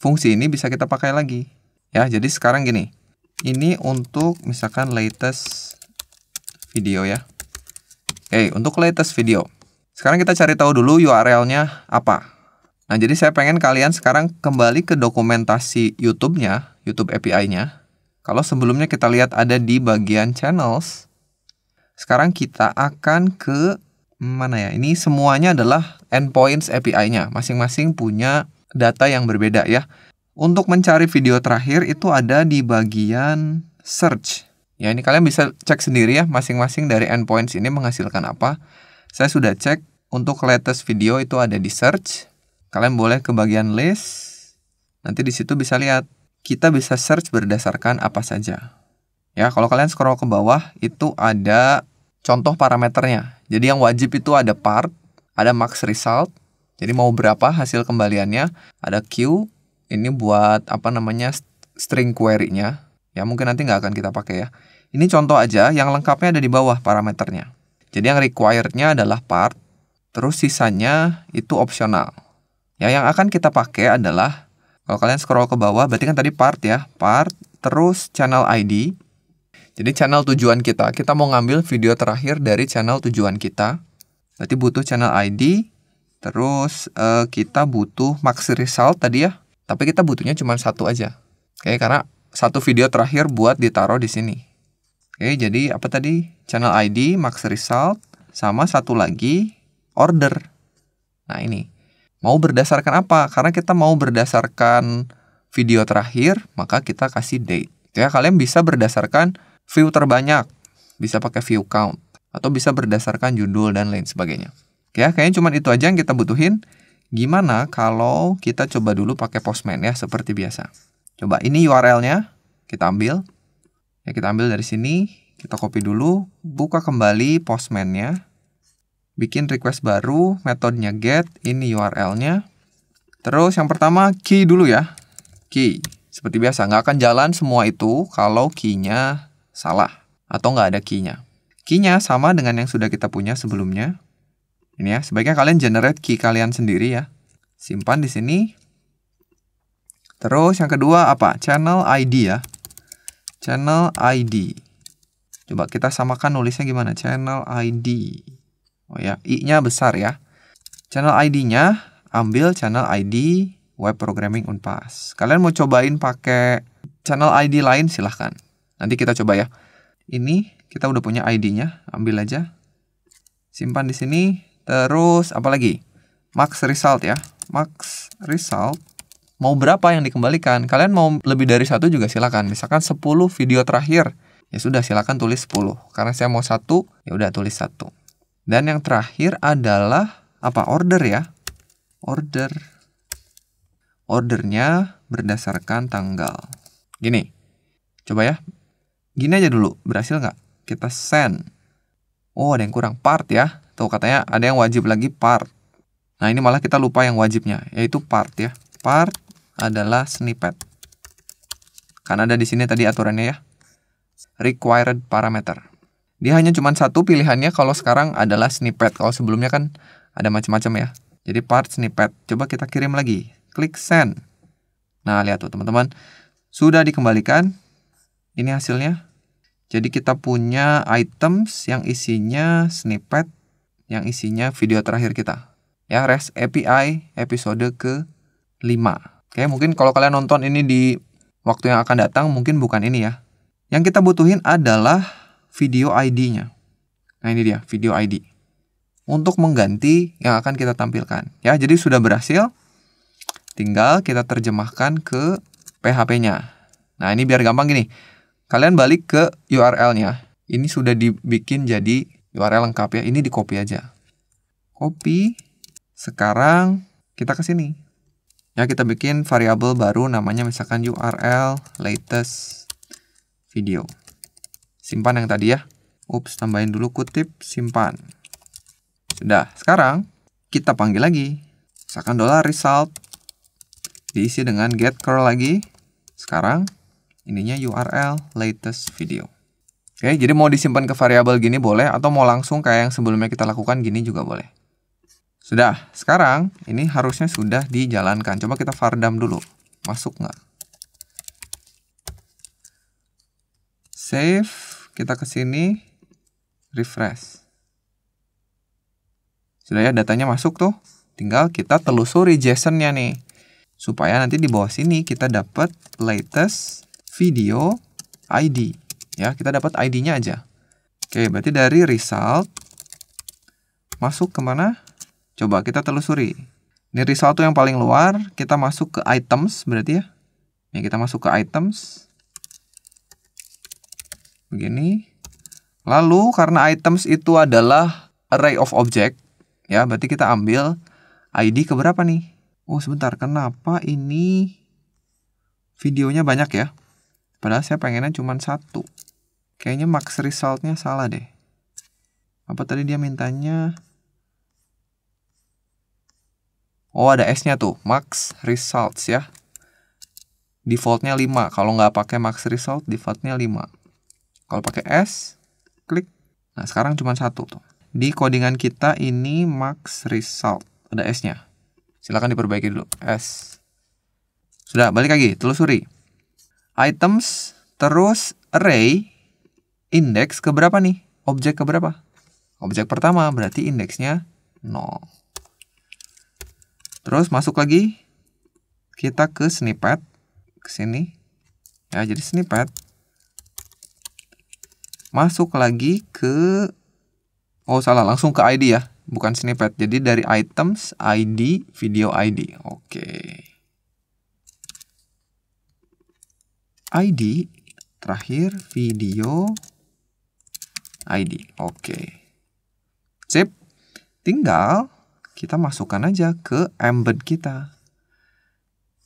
fungsi ini bisa kita pakai lagi. Ya, jadi sekarang gini. Ini untuk misalkan latest video ya. Oke, untuk latest video. Sekarang kita cari tahu dulu URL-nya apa. Nah, jadi saya pengen kalian sekarang kembali ke dokumentasi YouTube-nya, YouTube, YouTube API-nya. Kalau sebelumnya kita lihat ada di bagian channels, sekarang kita akan ke mana ya? Ini semuanya adalah endpoints API-nya. Masing-masing punya data yang berbeda ya. Untuk mencari video terakhir itu ada di bagian search. Ya ini kalian bisa cek sendiri ya masing-masing dari endpoints ini menghasilkan apa. Saya sudah cek untuk latest video itu ada di search. Kalian boleh ke bagian list. Nanti di situ bisa lihat kita bisa search berdasarkan apa saja. Ya, kalau kalian scroll ke bawah itu ada contoh parameternya. Jadi yang wajib itu ada part, ada max result. Jadi mau berapa hasil kembaliannya, ada Q, ini buat apa namanya string query-nya Ya mungkin nanti nggak akan kita pakai ya. Ini contoh aja, yang lengkapnya ada di bawah parameternya. Jadi yang required-nya adalah part, terus sisanya itu opsional. Ya yang akan kita pakai adalah, kalau kalian scroll ke bawah, berarti kan tadi part ya, part, terus channel ID. Jadi channel tujuan kita, kita mau ngambil video terakhir dari channel tujuan kita. Berarti butuh channel ID, terus eh, kita butuh max result tadi ya, tapi kita butuhnya cuma satu aja. Oke, karena satu video terakhir buat ditaruh di sini. Oke, jadi apa tadi? Channel ID, max result, sama satu lagi order. Nah, ini. Mau berdasarkan apa? Karena kita mau berdasarkan video terakhir, maka kita kasih date. Ya, kalian bisa berdasarkan view terbanyak, bisa pakai view count, atau bisa berdasarkan judul dan lain sebagainya. Ya, kayaknya cuma itu aja yang kita butuhin. Gimana kalau kita coba dulu pakai Postman ya seperti biasa. Coba ini URL-nya kita ambil. Ya kita ambil dari sini, kita copy dulu, buka kembali postman-nya. Bikin request baru, metodenya get, ini URL-nya. Terus yang pertama key dulu ya. Key. Seperti biasa, nggak akan jalan semua itu kalau key-nya salah atau nggak ada key-nya. Key-nya sama dengan yang sudah kita punya sebelumnya. Ini ya, sebaiknya kalian generate key kalian sendiri ya. Simpan di sini, Terus yang kedua apa? Channel ID ya. Channel ID. Coba kita samakan nulisnya gimana? Channel ID. Oh ya, i-nya besar ya. Channel ID-nya ambil channel ID web programming Unpas. Kalian mau cobain pakai channel ID lain silahkan. Nanti kita coba ya. Ini kita udah punya ID-nya, ambil aja. Simpan di sini. Terus apa lagi? Max result ya. Max result mau berapa yang dikembalikan kalian mau lebih dari satu juga silakan misalkan 10 video terakhir ya sudah silakan tulis 10 karena saya mau satu ya udah tulis satu dan yang terakhir adalah apa order ya order ordernya berdasarkan tanggal gini coba ya gini aja dulu berhasil nggak kita send oh ada yang kurang part ya tuh katanya ada yang wajib lagi part nah ini malah kita lupa yang wajibnya yaitu part ya part adalah snippet. Karena ada di sini tadi aturannya ya. Required parameter. Dia hanya cuma satu pilihannya kalau sekarang adalah snippet. Kalau sebelumnya kan ada macam-macam ya. Jadi part snippet. Coba kita kirim lagi. Klik send. Nah, lihat tuh teman-teman. Sudah dikembalikan. Ini hasilnya. Jadi kita punya items yang isinya snippet, yang isinya video terakhir kita. Ya, REST API episode ke 5. Oke, mungkin kalau kalian nonton ini di waktu yang akan datang mungkin bukan ini ya. Yang kita butuhin adalah video ID-nya. Nah, ini dia video ID. Untuk mengganti yang akan kita tampilkan. Ya, jadi sudah berhasil. Tinggal kita terjemahkan ke PHP-nya. Nah, ini biar gampang gini. Kalian balik ke URL-nya. Ini sudah dibikin jadi URL lengkap ya. Ini di copy aja. Copy. Sekarang kita ke sini ya kita bikin variabel baru namanya misalkan URL latest video simpan yang tadi ya ups tambahin dulu kutip simpan sudah sekarang kita panggil lagi misalkan dollar result diisi dengan get curl lagi sekarang ininya URL latest video oke jadi mau disimpan ke variabel gini boleh atau mau langsung kayak yang sebelumnya kita lakukan gini juga boleh sudah, sekarang ini harusnya sudah dijalankan. Coba kita fardam dulu. Masuk nggak? Save, kita ke sini, refresh. Sudah ya, datanya masuk tuh. Tinggal kita telusuri JSON-nya nih. Supaya nanti di bawah sini kita dapat latest video ID. Ya, kita dapat ID-nya aja. Oke, berarti dari result masuk kemana? Coba kita telusuri. Ini result yang paling luar, kita masuk ke items berarti ya. Ya, kita masuk ke items. Begini. Lalu karena items itu adalah array of object, ya berarti kita ambil ID ke berapa nih? Oh, sebentar. Kenapa ini videonya banyak ya? Padahal saya pengennya cuma satu. Kayaknya max resultnya salah deh. Apa tadi dia mintanya Oh ada S-nya tuh, max results ya. Defaultnya 5, kalau nggak pakai max result defaultnya 5. Kalau pakai S, klik. Nah sekarang cuma satu tuh. Di codingan kita ini max result, ada S-nya. Silahkan diperbaiki dulu, S. Sudah, balik lagi, telusuri. Items, terus array, indeks keberapa nih? Objek keberapa? Objek pertama berarti indeksnya 0. Terus masuk lagi kita ke snippet ke sini. Ya, jadi snippet masuk lagi ke oh salah langsung ke ID ya, bukan snippet. Jadi dari items ID video ID. Oke. ID terakhir video ID. Oke. Sip. Tinggal kita masukkan aja ke embed kita.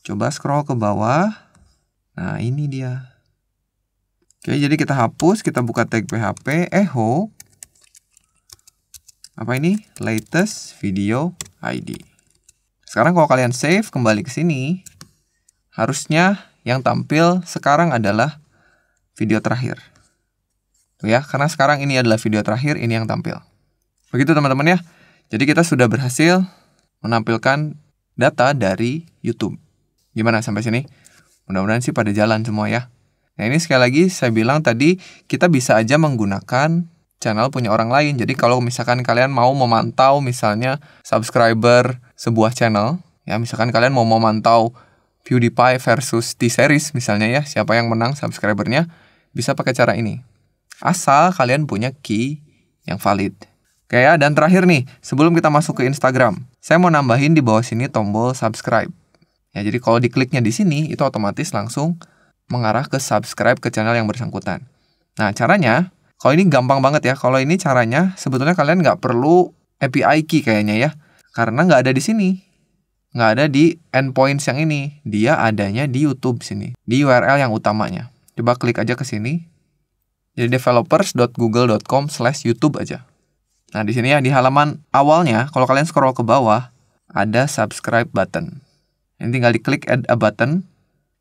Coba scroll ke bawah. Nah, ini dia. Oke, jadi kita hapus, kita buka tag PHP, echo. Eh, Apa ini? Latest video ID. Sekarang kalau kalian save kembali ke sini, harusnya yang tampil sekarang adalah video terakhir. Tuh ya, karena sekarang ini adalah video terakhir, ini yang tampil. Begitu teman-teman ya. Jadi kita sudah berhasil menampilkan data dari YouTube. Gimana sampai sini? Mudah-mudahan sih pada jalan semua ya. Nah ini sekali lagi saya bilang tadi kita bisa aja menggunakan channel punya orang lain. Jadi kalau misalkan kalian mau memantau misalnya subscriber sebuah channel, ya misalkan kalian mau memantau PewDiePie versus T-Series misalnya ya, siapa yang menang subscribernya, bisa pakai cara ini. Asal kalian punya key yang valid. Oke ya, dan terakhir nih, sebelum kita masuk ke Instagram, saya mau nambahin di bawah sini tombol subscribe. Ya, jadi kalau dikliknya di sini, itu otomatis langsung mengarah ke subscribe ke channel yang bersangkutan. Nah, caranya, kalau ini gampang banget ya. Kalau ini caranya, sebetulnya kalian nggak perlu API key kayaknya ya. Karena nggak ada di sini. Nggak ada di endpoints yang ini. Dia adanya di YouTube sini. Di URL yang utamanya. Coba klik aja ke sini. Jadi developers.google.com slash YouTube aja. Nah, di sini ya di halaman awalnya kalau kalian scroll ke bawah ada subscribe button. Ini tinggal diklik add a button.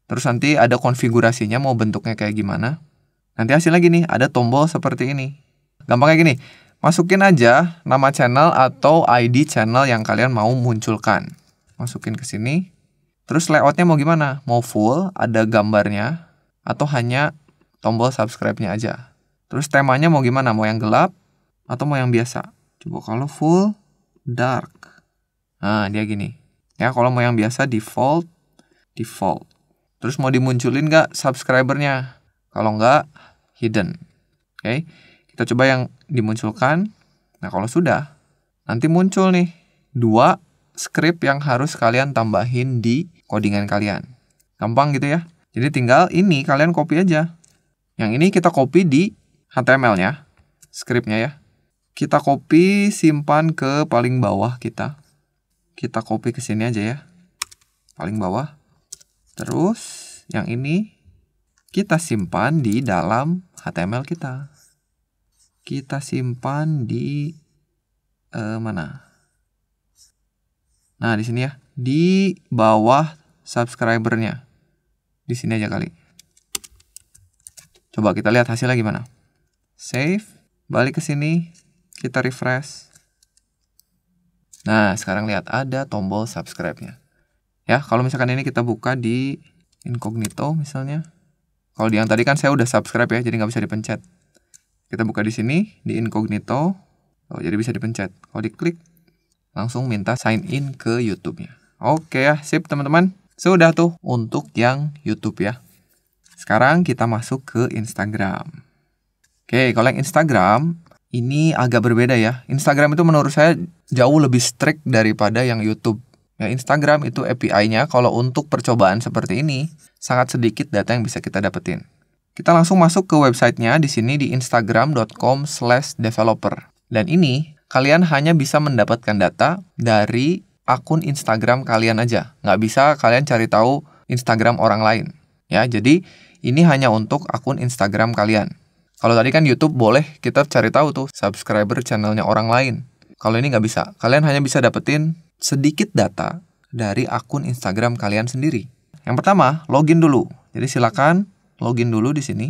Terus nanti ada konfigurasinya mau bentuknya kayak gimana. Nanti hasilnya gini, ada tombol seperti ini. gampang kayak gini, masukin aja nama channel atau ID channel yang kalian mau munculkan. Masukin ke sini. Terus layoutnya mau gimana? Mau full, ada gambarnya, atau hanya tombol subscribe-nya aja. Terus temanya mau gimana? Mau yang gelap, atau mau yang biasa? Coba kalau full dark. Nah, dia gini. Ya, kalau mau yang biasa default, default. Terus mau dimunculin nggak subscribernya? Kalau nggak, hidden. Oke, okay. kita coba yang dimunculkan. Nah, kalau sudah, nanti muncul nih dua script yang harus kalian tambahin di codingan kalian. Gampang gitu ya. Jadi tinggal ini kalian copy aja. Yang ini kita copy di HTML-nya, scriptnya ya. Kita copy, simpan ke paling bawah kita. Kita copy ke sini aja ya. Paling bawah. Terus yang ini kita simpan di dalam HTML kita. Kita simpan di eh, mana? Nah, di sini ya. Di bawah subscribernya. Di sini aja kali. Coba kita lihat hasilnya gimana. Save, balik ke sini, kita refresh. Nah, sekarang lihat ada tombol subscribe-nya. Ya, kalau misalkan ini kita buka di incognito misalnya. Kalau di yang tadi kan saya udah subscribe ya, jadi nggak bisa dipencet. Kita buka di sini, di incognito. Oh, jadi bisa dipencet. Kalau diklik, langsung minta sign in ke YouTube-nya. Oke ya, sip teman-teman. Sudah tuh untuk yang YouTube ya. Sekarang kita masuk ke Instagram. Oke, kalau yang Instagram, ini agak berbeda ya. Instagram itu menurut saya jauh lebih strict daripada yang YouTube. Ya, Instagram itu API-nya kalau untuk percobaan seperti ini sangat sedikit data yang bisa kita dapetin. Kita langsung masuk ke websitenya di sini di instagram.com/developer. Dan ini kalian hanya bisa mendapatkan data dari akun Instagram kalian aja. Nggak bisa kalian cari tahu Instagram orang lain. Ya, jadi ini hanya untuk akun Instagram kalian. Kalau tadi kan YouTube boleh kita cari tahu tuh subscriber channelnya orang lain. Kalau ini nggak bisa. Kalian hanya bisa dapetin sedikit data dari akun Instagram kalian sendiri. Yang pertama, login dulu. Jadi silakan login dulu di sini.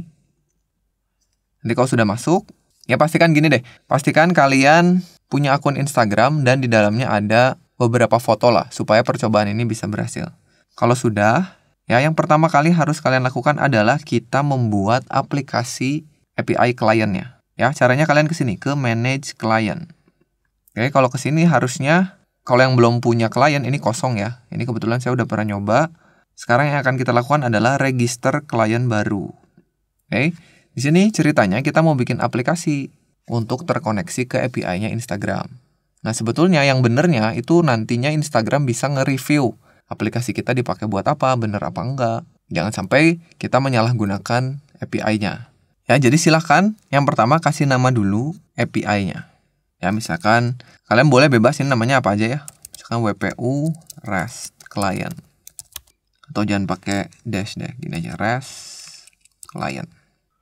Nanti kalau sudah masuk, ya pastikan gini deh. Pastikan kalian punya akun Instagram dan di dalamnya ada beberapa foto lah supaya percobaan ini bisa berhasil. Kalau sudah, ya yang pertama kali harus kalian lakukan adalah kita membuat aplikasi API kliennya. Ya, caranya kalian ke sini ke manage client. Oke, kalau ke sini harusnya kalau yang belum punya klien ini kosong ya. Ini kebetulan saya udah pernah nyoba. Sekarang yang akan kita lakukan adalah register klien baru. Oke. Di sini ceritanya kita mau bikin aplikasi untuk terkoneksi ke API-nya Instagram. Nah, sebetulnya yang benernya itu nantinya Instagram bisa nge-review aplikasi kita dipakai buat apa, bener apa enggak. Jangan sampai kita menyalahgunakan API-nya. Ya, jadi silahkan yang pertama kasih nama dulu API-nya. Ya, misalkan kalian boleh bebasin namanya apa aja ya. Misalkan WPU REST client. Atau jangan pakai dash deh, gini aja REST client.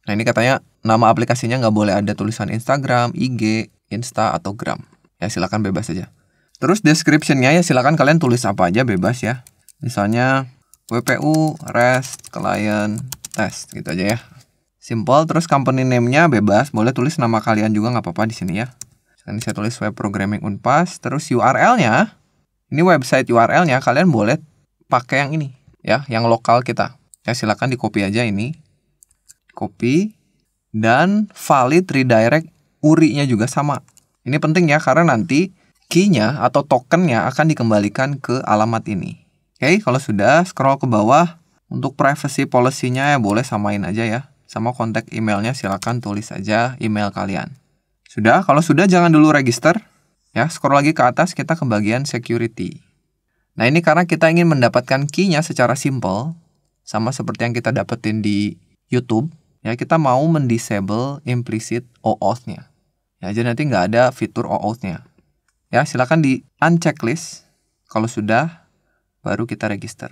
Nah, ini katanya nama aplikasinya nggak boleh ada tulisan Instagram, IG, Insta atau Gram. Ya, silahkan bebas aja. Terus description-nya ya silahkan kalian tulis apa aja bebas ya. Misalnya WPU REST client test gitu aja ya. Simple, terus company name-nya bebas, boleh tulis nama kalian juga nggak apa-apa di sini ya. Ini saya tulis web programming Unpas, terus URL-nya, ini website URL-nya kalian boleh pakai yang ini ya, yang lokal kita. Ya silakan di copy aja ini, copy dan valid redirect URINya juga sama. Ini penting ya karena nanti key-nya atau tokennya akan dikembalikan ke alamat ini. Oke, okay, kalau sudah scroll ke bawah untuk privacy policy-nya ya boleh samain aja ya sama kontak emailnya silakan tulis saja email kalian. Sudah? Kalau sudah jangan dulu register. Ya, scroll lagi ke atas kita ke bagian security. Nah, ini karena kita ingin mendapatkan key-nya secara simple, sama seperti yang kita dapetin di YouTube. Ya, kita mau mendisable implicit OAuth-nya. Ya, jadi nanti nggak ada fitur OAuth-nya. Ya, silakan di unchecklist. Kalau sudah, baru kita register.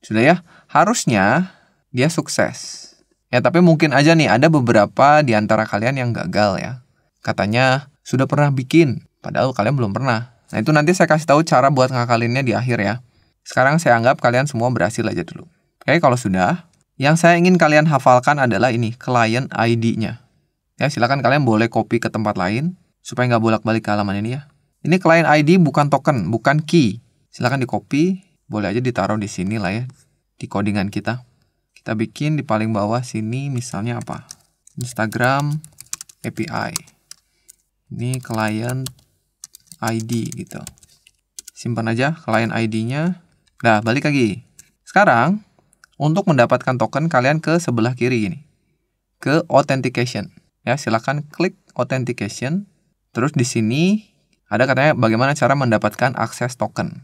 Sudah ya, harusnya dia sukses. Ya tapi mungkin aja nih ada beberapa di antara kalian yang gagal ya. Katanya sudah pernah bikin, padahal kalian belum pernah. Nah itu nanti saya kasih tahu cara buat ngakalinnya di akhir ya. Sekarang saya anggap kalian semua berhasil aja dulu. Oke, kalau sudah, yang saya ingin kalian hafalkan adalah ini, client ID-nya. Ya, silakan kalian boleh copy ke tempat lain, supaya nggak bolak-balik ke halaman ini ya. Ini client ID bukan token, bukan key. Silakan di copy, boleh aja ditaruh di sini lah ya, di codingan kita. Kita bikin di paling bawah sini misalnya apa? Instagram API. Ini client ID gitu. Simpan aja client ID-nya. Nah, balik lagi. Sekarang, untuk mendapatkan token, kalian ke sebelah kiri ini Ke authentication. Ya, silahkan klik authentication. Terus di sini ada katanya bagaimana cara mendapatkan akses token.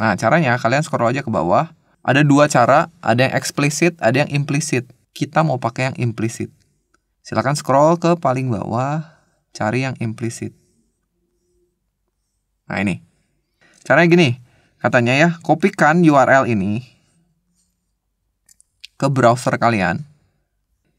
Nah, caranya kalian scroll aja ke bawah ada dua cara, ada yang eksplisit, ada yang implisit. Kita mau pakai yang implisit. Silakan scroll ke paling bawah, cari yang implisit. Nah ini. Caranya gini, katanya ya, kopikan URL ini ke browser kalian.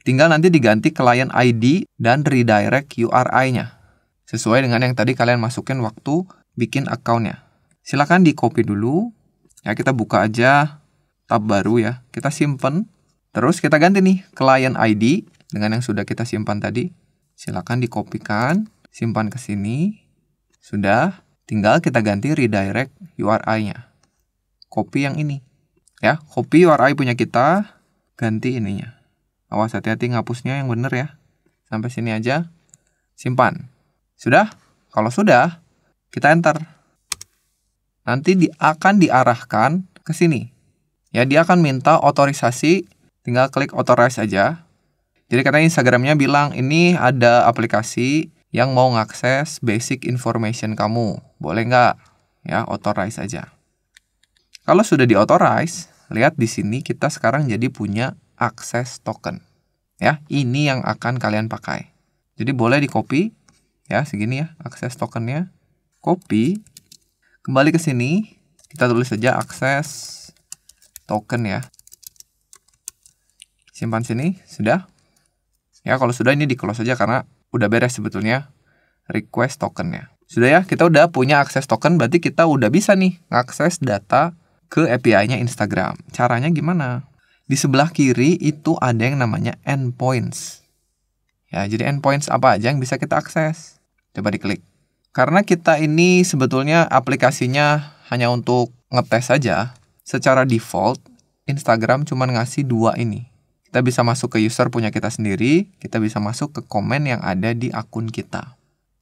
Tinggal nanti diganti client ID dan redirect URI-nya. Sesuai dengan yang tadi kalian masukin waktu bikin account-nya. Silahkan di copy dulu. Ya, kita buka aja tab baru ya. Kita simpan Terus kita ganti nih client ID dengan yang sudah kita simpan tadi. Silakan dikopikan, simpan ke sini. Sudah, tinggal kita ganti redirect URI-nya. Copy yang ini. Ya, copy URI punya kita, ganti ininya. Awas hati-hati ngapusnya yang benar ya. Sampai sini aja. Simpan. Sudah? Kalau sudah, kita enter. Nanti di, akan diarahkan ke sini ya dia akan minta otorisasi tinggal klik authorize aja jadi katanya Instagramnya bilang ini ada aplikasi yang mau ngakses basic information kamu boleh nggak ya authorize aja kalau sudah di authorize lihat di sini kita sekarang jadi punya akses token ya ini yang akan kalian pakai jadi boleh di copy ya segini ya akses tokennya copy kembali ke sini kita tulis saja akses token ya. Simpan sini, sudah. Ya, kalau sudah ini di close aja karena udah beres sebetulnya request tokennya. Sudah ya, kita udah punya akses token, berarti kita udah bisa nih akses data ke API-nya Instagram. Caranya gimana? Di sebelah kiri itu ada yang namanya endpoints. Ya, jadi endpoints apa aja yang bisa kita akses? Coba diklik. Karena kita ini sebetulnya aplikasinya hanya untuk ngetes saja, secara default Instagram cuma ngasih dua ini. Kita bisa masuk ke user punya kita sendiri, kita bisa masuk ke komen yang ada di akun kita.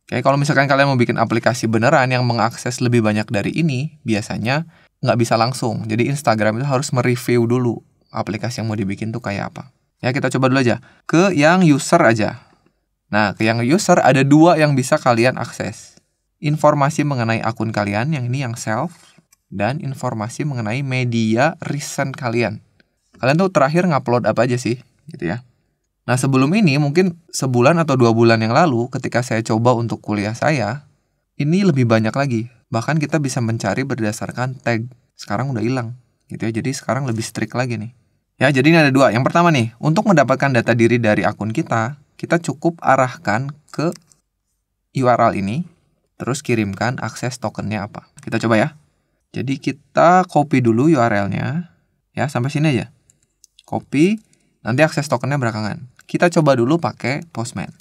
Oke, kalau misalkan kalian mau bikin aplikasi beneran yang mengakses lebih banyak dari ini, biasanya nggak bisa langsung. Jadi Instagram itu harus mereview dulu aplikasi yang mau dibikin tuh kayak apa. Ya, kita coba dulu aja. Ke yang user aja. Nah, ke yang user ada dua yang bisa kalian akses. Informasi mengenai akun kalian, yang ini yang self, dan informasi mengenai media recent kalian. Kalian tuh terakhir ngupload apa aja sih, gitu ya. Nah sebelum ini mungkin sebulan atau dua bulan yang lalu ketika saya coba untuk kuliah saya, ini lebih banyak lagi. Bahkan kita bisa mencari berdasarkan tag. Sekarang udah hilang, gitu ya. Jadi sekarang lebih strict lagi nih. Ya, jadi ini ada dua. Yang pertama nih, untuk mendapatkan data diri dari akun kita, kita cukup arahkan ke URL ini, terus kirimkan akses tokennya apa. Kita coba ya. Jadi kita copy dulu URL-nya ya sampai sini aja. Copy, nanti akses tokennya belakangan. Kita coba dulu pakai Postman.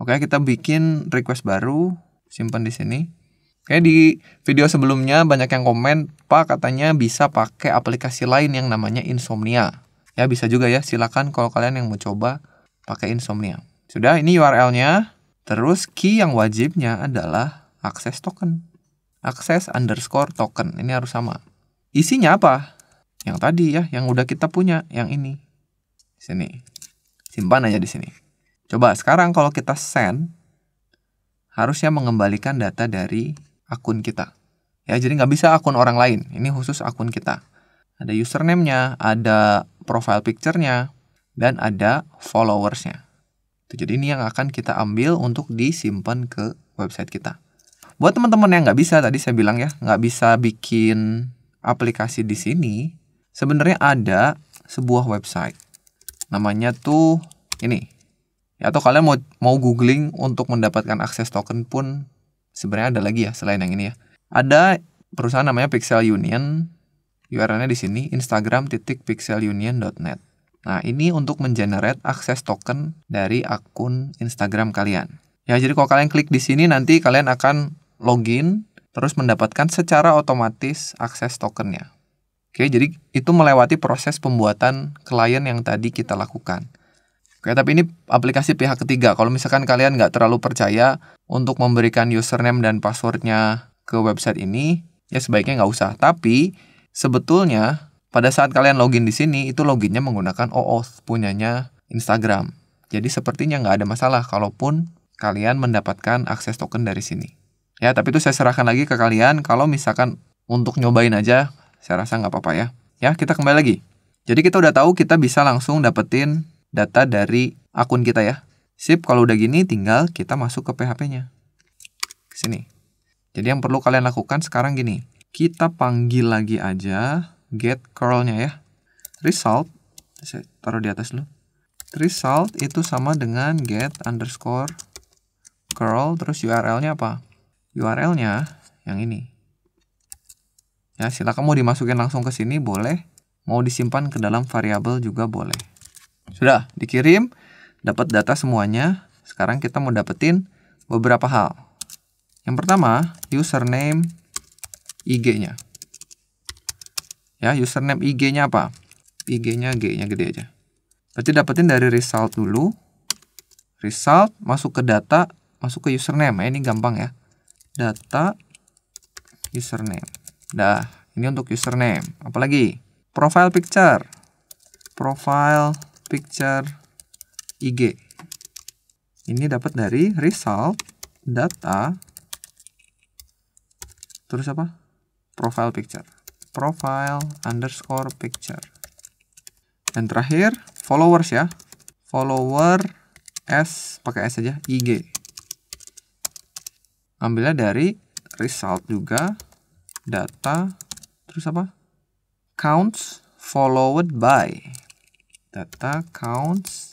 Oke, kita bikin request baru, simpan di sini. Oke, di video sebelumnya banyak yang komen, Pak katanya bisa pakai aplikasi lain yang namanya Insomnia. Ya, bisa juga ya. Silakan kalau kalian yang mau coba pakai Insomnia. Sudah, ini URL-nya. Terus key yang wajibnya adalah akses token akses underscore token. Ini harus sama. Isinya apa? Yang tadi ya, yang udah kita punya, yang ini. Sini. Simpan aja di sini. Coba sekarang kalau kita send, harusnya mengembalikan data dari akun kita. Ya, jadi nggak bisa akun orang lain. Ini khusus akun kita. Ada username-nya, ada profile picture-nya, dan ada followersnya. Jadi ini yang akan kita ambil untuk disimpan ke website kita buat teman-teman yang nggak bisa tadi saya bilang ya nggak bisa bikin aplikasi di sini sebenarnya ada sebuah website namanya tuh ini ya, atau kalian mau mau googling untuk mendapatkan akses token pun sebenarnya ada lagi ya selain yang ini ya ada perusahaan namanya Pixel Union URL-nya di sini instagram titik pixelunion.net Nah, ini untuk mengenerate akses token dari akun Instagram kalian. Ya, jadi kalau kalian klik di sini nanti kalian akan login, terus mendapatkan secara otomatis akses tokennya. Oke, jadi itu melewati proses pembuatan klien yang tadi kita lakukan. Oke, tapi ini aplikasi pihak ketiga. Kalau misalkan kalian nggak terlalu percaya untuk memberikan username dan passwordnya ke website ini, ya sebaiknya nggak usah. Tapi sebetulnya pada saat kalian login di sini, itu loginnya menggunakan OAuth punyanya Instagram. Jadi sepertinya nggak ada masalah kalaupun kalian mendapatkan akses token dari sini ya tapi itu saya serahkan lagi ke kalian kalau misalkan untuk nyobain aja saya rasa nggak apa-apa ya ya kita kembali lagi jadi kita udah tahu kita bisa langsung dapetin data dari akun kita ya sip kalau udah gini tinggal kita masuk ke PHP-nya ke sini jadi yang perlu kalian lakukan sekarang gini kita panggil lagi aja get curl-nya ya result saya taruh di atas dulu result itu sama dengan get underscore curl terus URL-nya apa URL-nya yang ini. Ya, silakan mau dimasukin langsung ke sini boleh, mau disimpan ke dalam variabel juga boleh. Sudah, dikirim, dapat data semuanya. Sekarang kita mau dapetin beberapa hal. Yang pertama, username IG-nya. Ya, username IG-nya apa? IG-nya G-nya gede aja. Berarti dapetin dari result dulu. Result masuk ke data, masuk ke username. Ya, ini gampang ya data username. Dah, ini untuk username. Apalagi profile picture. Profile picture IG. Ini dapat dari result data terus apa? Profile picture. Profile underscore picture. Dan terakhir followers ya. Follower S pakai S aja IG. Ambilnya dari result juga data terus apa? counts followed by data counts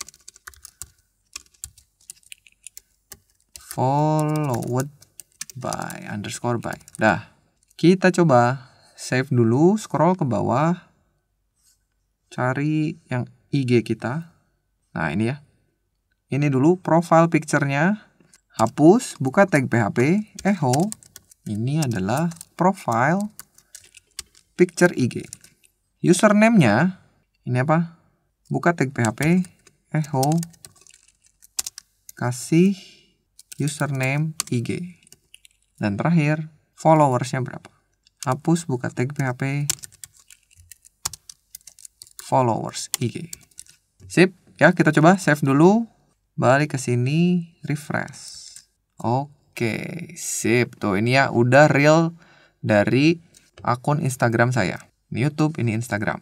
followed by underscore by. Dah. Kita coba save dulu, scroll ke bawah. Cari yang IG kita. Nah, ini ya. Ini dulu profile picture-nya hapus, buka tag PHP, echo, eh, ini adalah profile picture IG. Username-nya, ini apa? Buka tag PHP, echo, eh, kasih username IG. Dan terakhir, followersnya berapa? Hapus, buka tag PHP, followers IG. Sip, ya kita coba save dulu. Balik ke sini, refresh. Oke, sip. Tuh ini ya udah real dari akun Instagram saya. Ini YouTube, ini Instagram.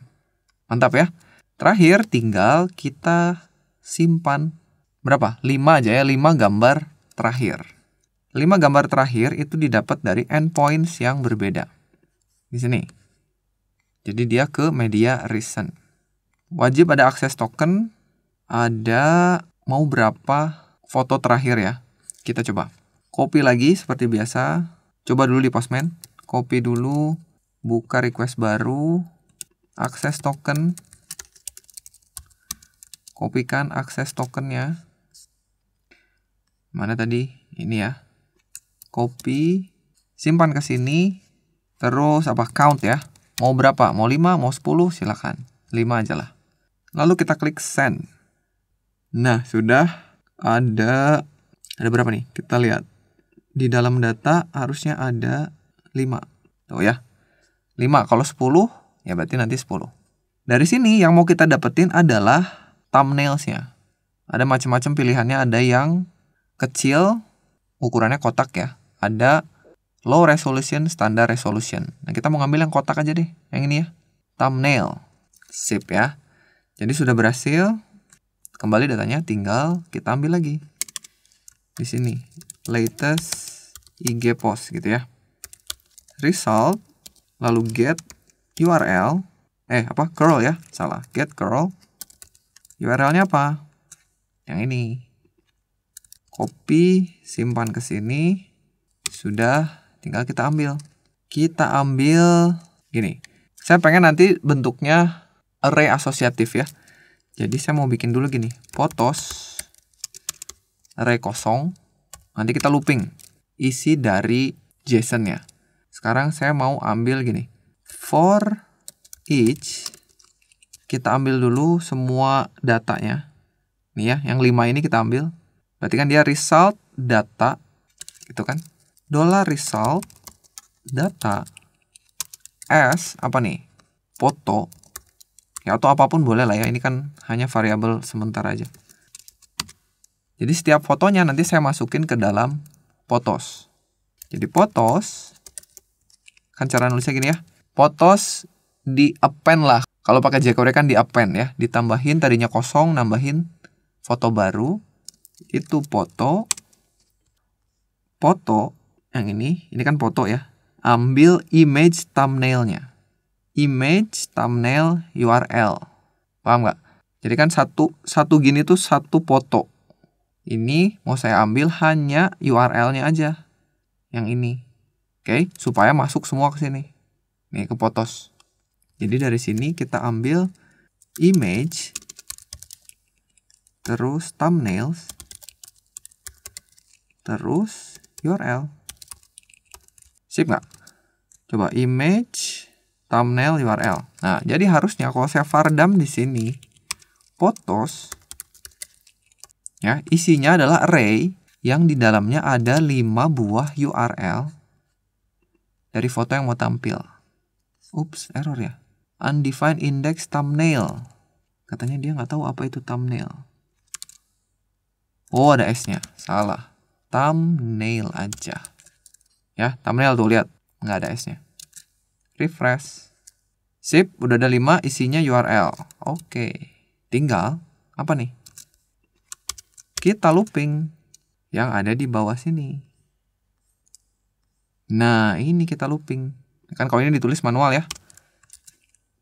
Mantap ya. Terakhir tinggal kita simpan berapa? 5 aja ya, 5 gambar terakhir. 5 gambar terakhir itu didapat dari endpoints yang berbeda. Di sini. Jadi dia ke media recent. Wajib ada akses token, ada mau berapa foto terakhir ya kita coba copy lagi seperti biasa coba dulu di postman copy dulu buka request baru akses token kopikan akses tokennya mana tadi ini ya copy simpan ke sini terus apa count ya mau berapa mau 5 mau 10 silakan 5 aja lah lalu kita klik send nah sudah ada ada berapa nih? Kita lihat. Di dalam data harusnya ada 5. Tuh ya. 5. Kalau 10, ya berarti nanti 10. Dari sini yang mau kita dapetin adalah thumbnailsnya. Ada macam-macam pilihannya. Ada yang kecil, ukurannya kotak ya. Ada low resolution, standard resolution. Nah, kita mau ngambil yang kotak aja deh, yang ini ya. Thumbnail. Sip ya. Jadi sudah berhasil. Kembali datanya tinggal kita ambil lagi di sini latest IG post gitu ya. Result lalu get URL eh apa curl ya salah get curl URL-nya apa? Yang ini. Copy, simpan ke sini. Sudah, tinggal kita ambil. Kita ambil gini. Saya pengen nanti bentuknya array asosiatif ya. Jadi saya mau bikin dulu gini, potos array kosong. Nanti kita looping isi dari JSON ya. Sekarang saya mau ambil gini. For each kita ambil dulu semua datanya. Nih ya, yang 5 ini kita ambil. Berarti kan dia result data gitu kan. Dollar result data s apa nih? Foto ya atau apapun boleh lah ya. Ini kan hanya variabel sementara aja. Jadi setiap fotonya nanti saya masukin ke dalam photos. Jadi photos, kan cara nulisnya gini ya, photos di append lah. Kalau pakai jQuery kan di append ya, ditambahin tadinya kosong, nambahin foto baru, itu foto, foto, yang ini, ini kan foto ya, ambil image thumbnailnya, image thumbnail URL, paham nggak? Jadi kan satu satu gini tuh satu foto, ini mau saya ambil hanya URL-nya aja. Yang ini. Oke, okay? supaya masuk semua ke sini. Nih, ke foto. Jadi dari sini kita ambil image terus thumbnails terus URL. Sip nggak? Coba image thumbnail URL. Nah, jadi harusnya kalau saya fardam di sini foto. Ya, isinya adalah array yang di dalamnya ada lima buah URL dari foto yang mau tampil. Ups, error ya. Undefined index thumbnail. Katanya dia nggak tahu apa itu thumbnail. Oh, ada S-nya. Salah. Thumbnail aja. Ya, thumbnail tuh lihat. Nggak ada S-nya. Refresh. Sip, udah ada lima. isinya URL. Oke. Okay. Tinggal apa nih? kita looping yang ada di bawah sini. Nah, ini kita looping. Kan kalau ini ditulis manual ya.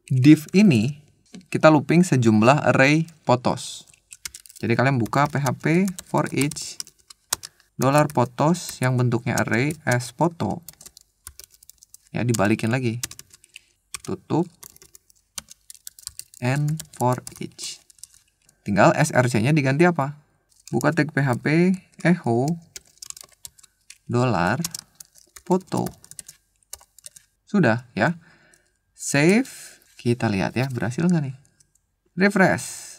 Div ini kita looping sejumlah array potos. Jadi kalian buka PHP for each dollar potos yang bentuknya array as foto ya dibalikin lagi tutup and for each tinggal src nya diganti apa buka tag php echo dollar foto sudah ya save kita lihat ya berhasil nggak nih refresh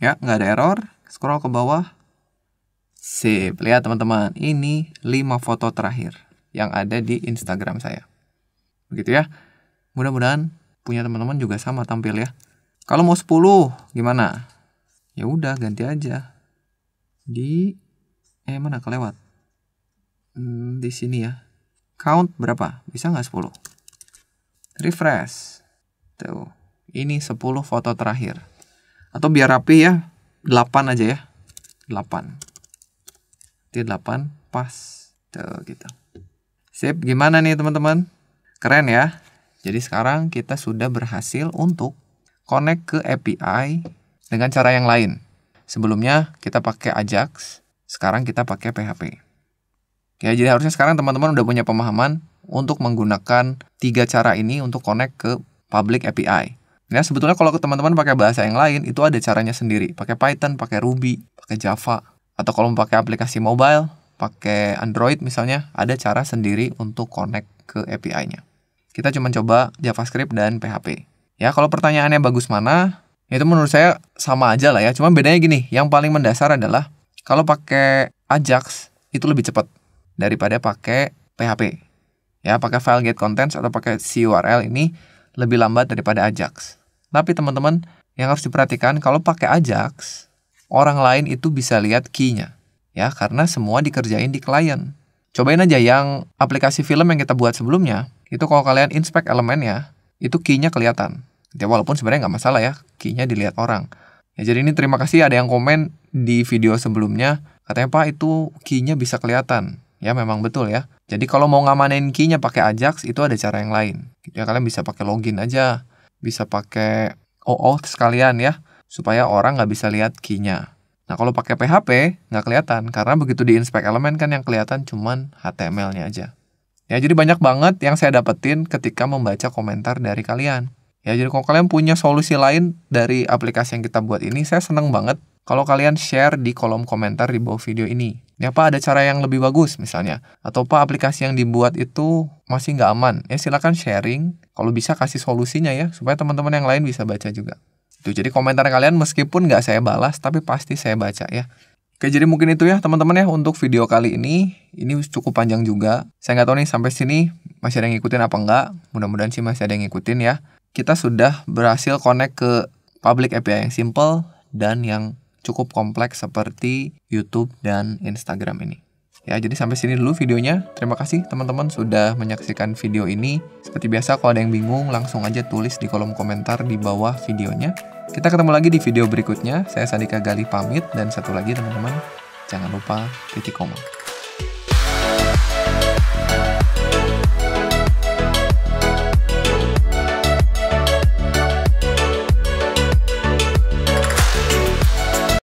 ya nggak ada error scroll ke bawah save lihat teman-teman ini 5 foto terakhir yang ada di Instagram saya begitu ya mudah-mudahan punya teman-teman juga sama tampil ya kalau mau 10 gimana ya udah ganti aja di eh mana kelewat hmm, di sini ya count berapa bisa nggak 10 refresh tuh ini 10 foto terakhir atau biar rapi ya 8 aja ya 8 di 8 pas tuh gitu sip gimana nih teman-teman keren ya jadi sekarang kita sudah berhasil untuk connect ke API dengan cara yang lain Sebelumnya kita pakai Ajax, sekarang kita pakai PHP. Ya, jadi harusnya sekarang teman-teman udah punya pemahaman untuk menggunakan tiga cara ini untuk connect ke public API. Ya, nah, sebetulnya kalau teman-teman pakai bahasa yang lain itu ada caranya sendiri. Pakai Python, pakai Ruby, pakai Java, atau kalau pakai aplikasi mobile, pakai Android misalnya, ada cara sendiri untuk connect ke API-nya. Kita cuma coba JavaScript dan PHP. Ya, kalau pertanyaannya bagus mana, itu menurut saya sama aja lah ya. cuma bedanya gini, yang paling mendasar adalah kalau pakai Ajax itu lebih cepat daripada pakai PHP. Ya, pakai file get contents atau pakai URL ini lebih lambat daripada Ajax. Tapi teman-teman, yang harus diperhatikan kalau pakai Ajax, orang lain itu bisa lihat key-nya. Ya, karena semua dikerjain di klien. Cobain aja yang aplikasi film yang kita buat sebelumnya, itu kalau kalian inspect elemennya, itu key-nya kelihatan ya walaupun sebenarnya nggak masalah ya key-nya dilihat orang ya jadi ini terima kasih ada yang komen di video sebelumnya katanya pak itu key-nya bisa kelihatan ya memang betul ya jadi kalau mau ngamanin key-nya pakai Ajax itu ada cara yang lain ya kalian bisa pakai login aja bisa pakai OAuth sekalian ya supaya orang nggak bisa lihat key-nya nah kalau pakai PHP nggak kelihatan karena begitu di inspect elemen kan yang kelihatan cuman HTML-nya aja ya jadi banyak banget yang saya dapetin ketika membaca komentar dari kalian Ya jadi kalau kalian punya solusi lain dari aplikasi yang kita buat ini, saya senang banget kalau kalian share di kolom komentar di bawah video ini. Ya apa ada cara yang lebih bagus misalnya. Atau apa aplikasi yang dibuat itu masih nggak aman. Ya silahkan sharing. Kalau bisa kasih solusinya ya. Supaya teman-teman yang lain bisa baca juga. Itu jadi komentar kalian meskipun nggak saya balas tapi pasti saya baca ya. Oke jadi mungkin itu ya teman-teman ya untuk video kali ini. Ini cukup panjang juga. Saya nggak tahu nih sampai sini masih ada yang ngikutin apa nggak? Mudah-mudahan sih masih ada yang ngikutin ya kita sudah berhasil connect ke public API yang simple dan yang cukup kompleks seperti YouTube dan Instagram ini. Ya, jadi sampai sini dulu videonya. Terima kasih teman-teman sudah menyaksikan video ini. Seperti biasa, kalau ada yang bingung, langsung aja tulis di kolom komentar di bawah videonya. Kita ketemu lagi di video berikutnya. Saya Sandika Gali pamit, dan satu lagi teman-teman, jangan lupa titik koma.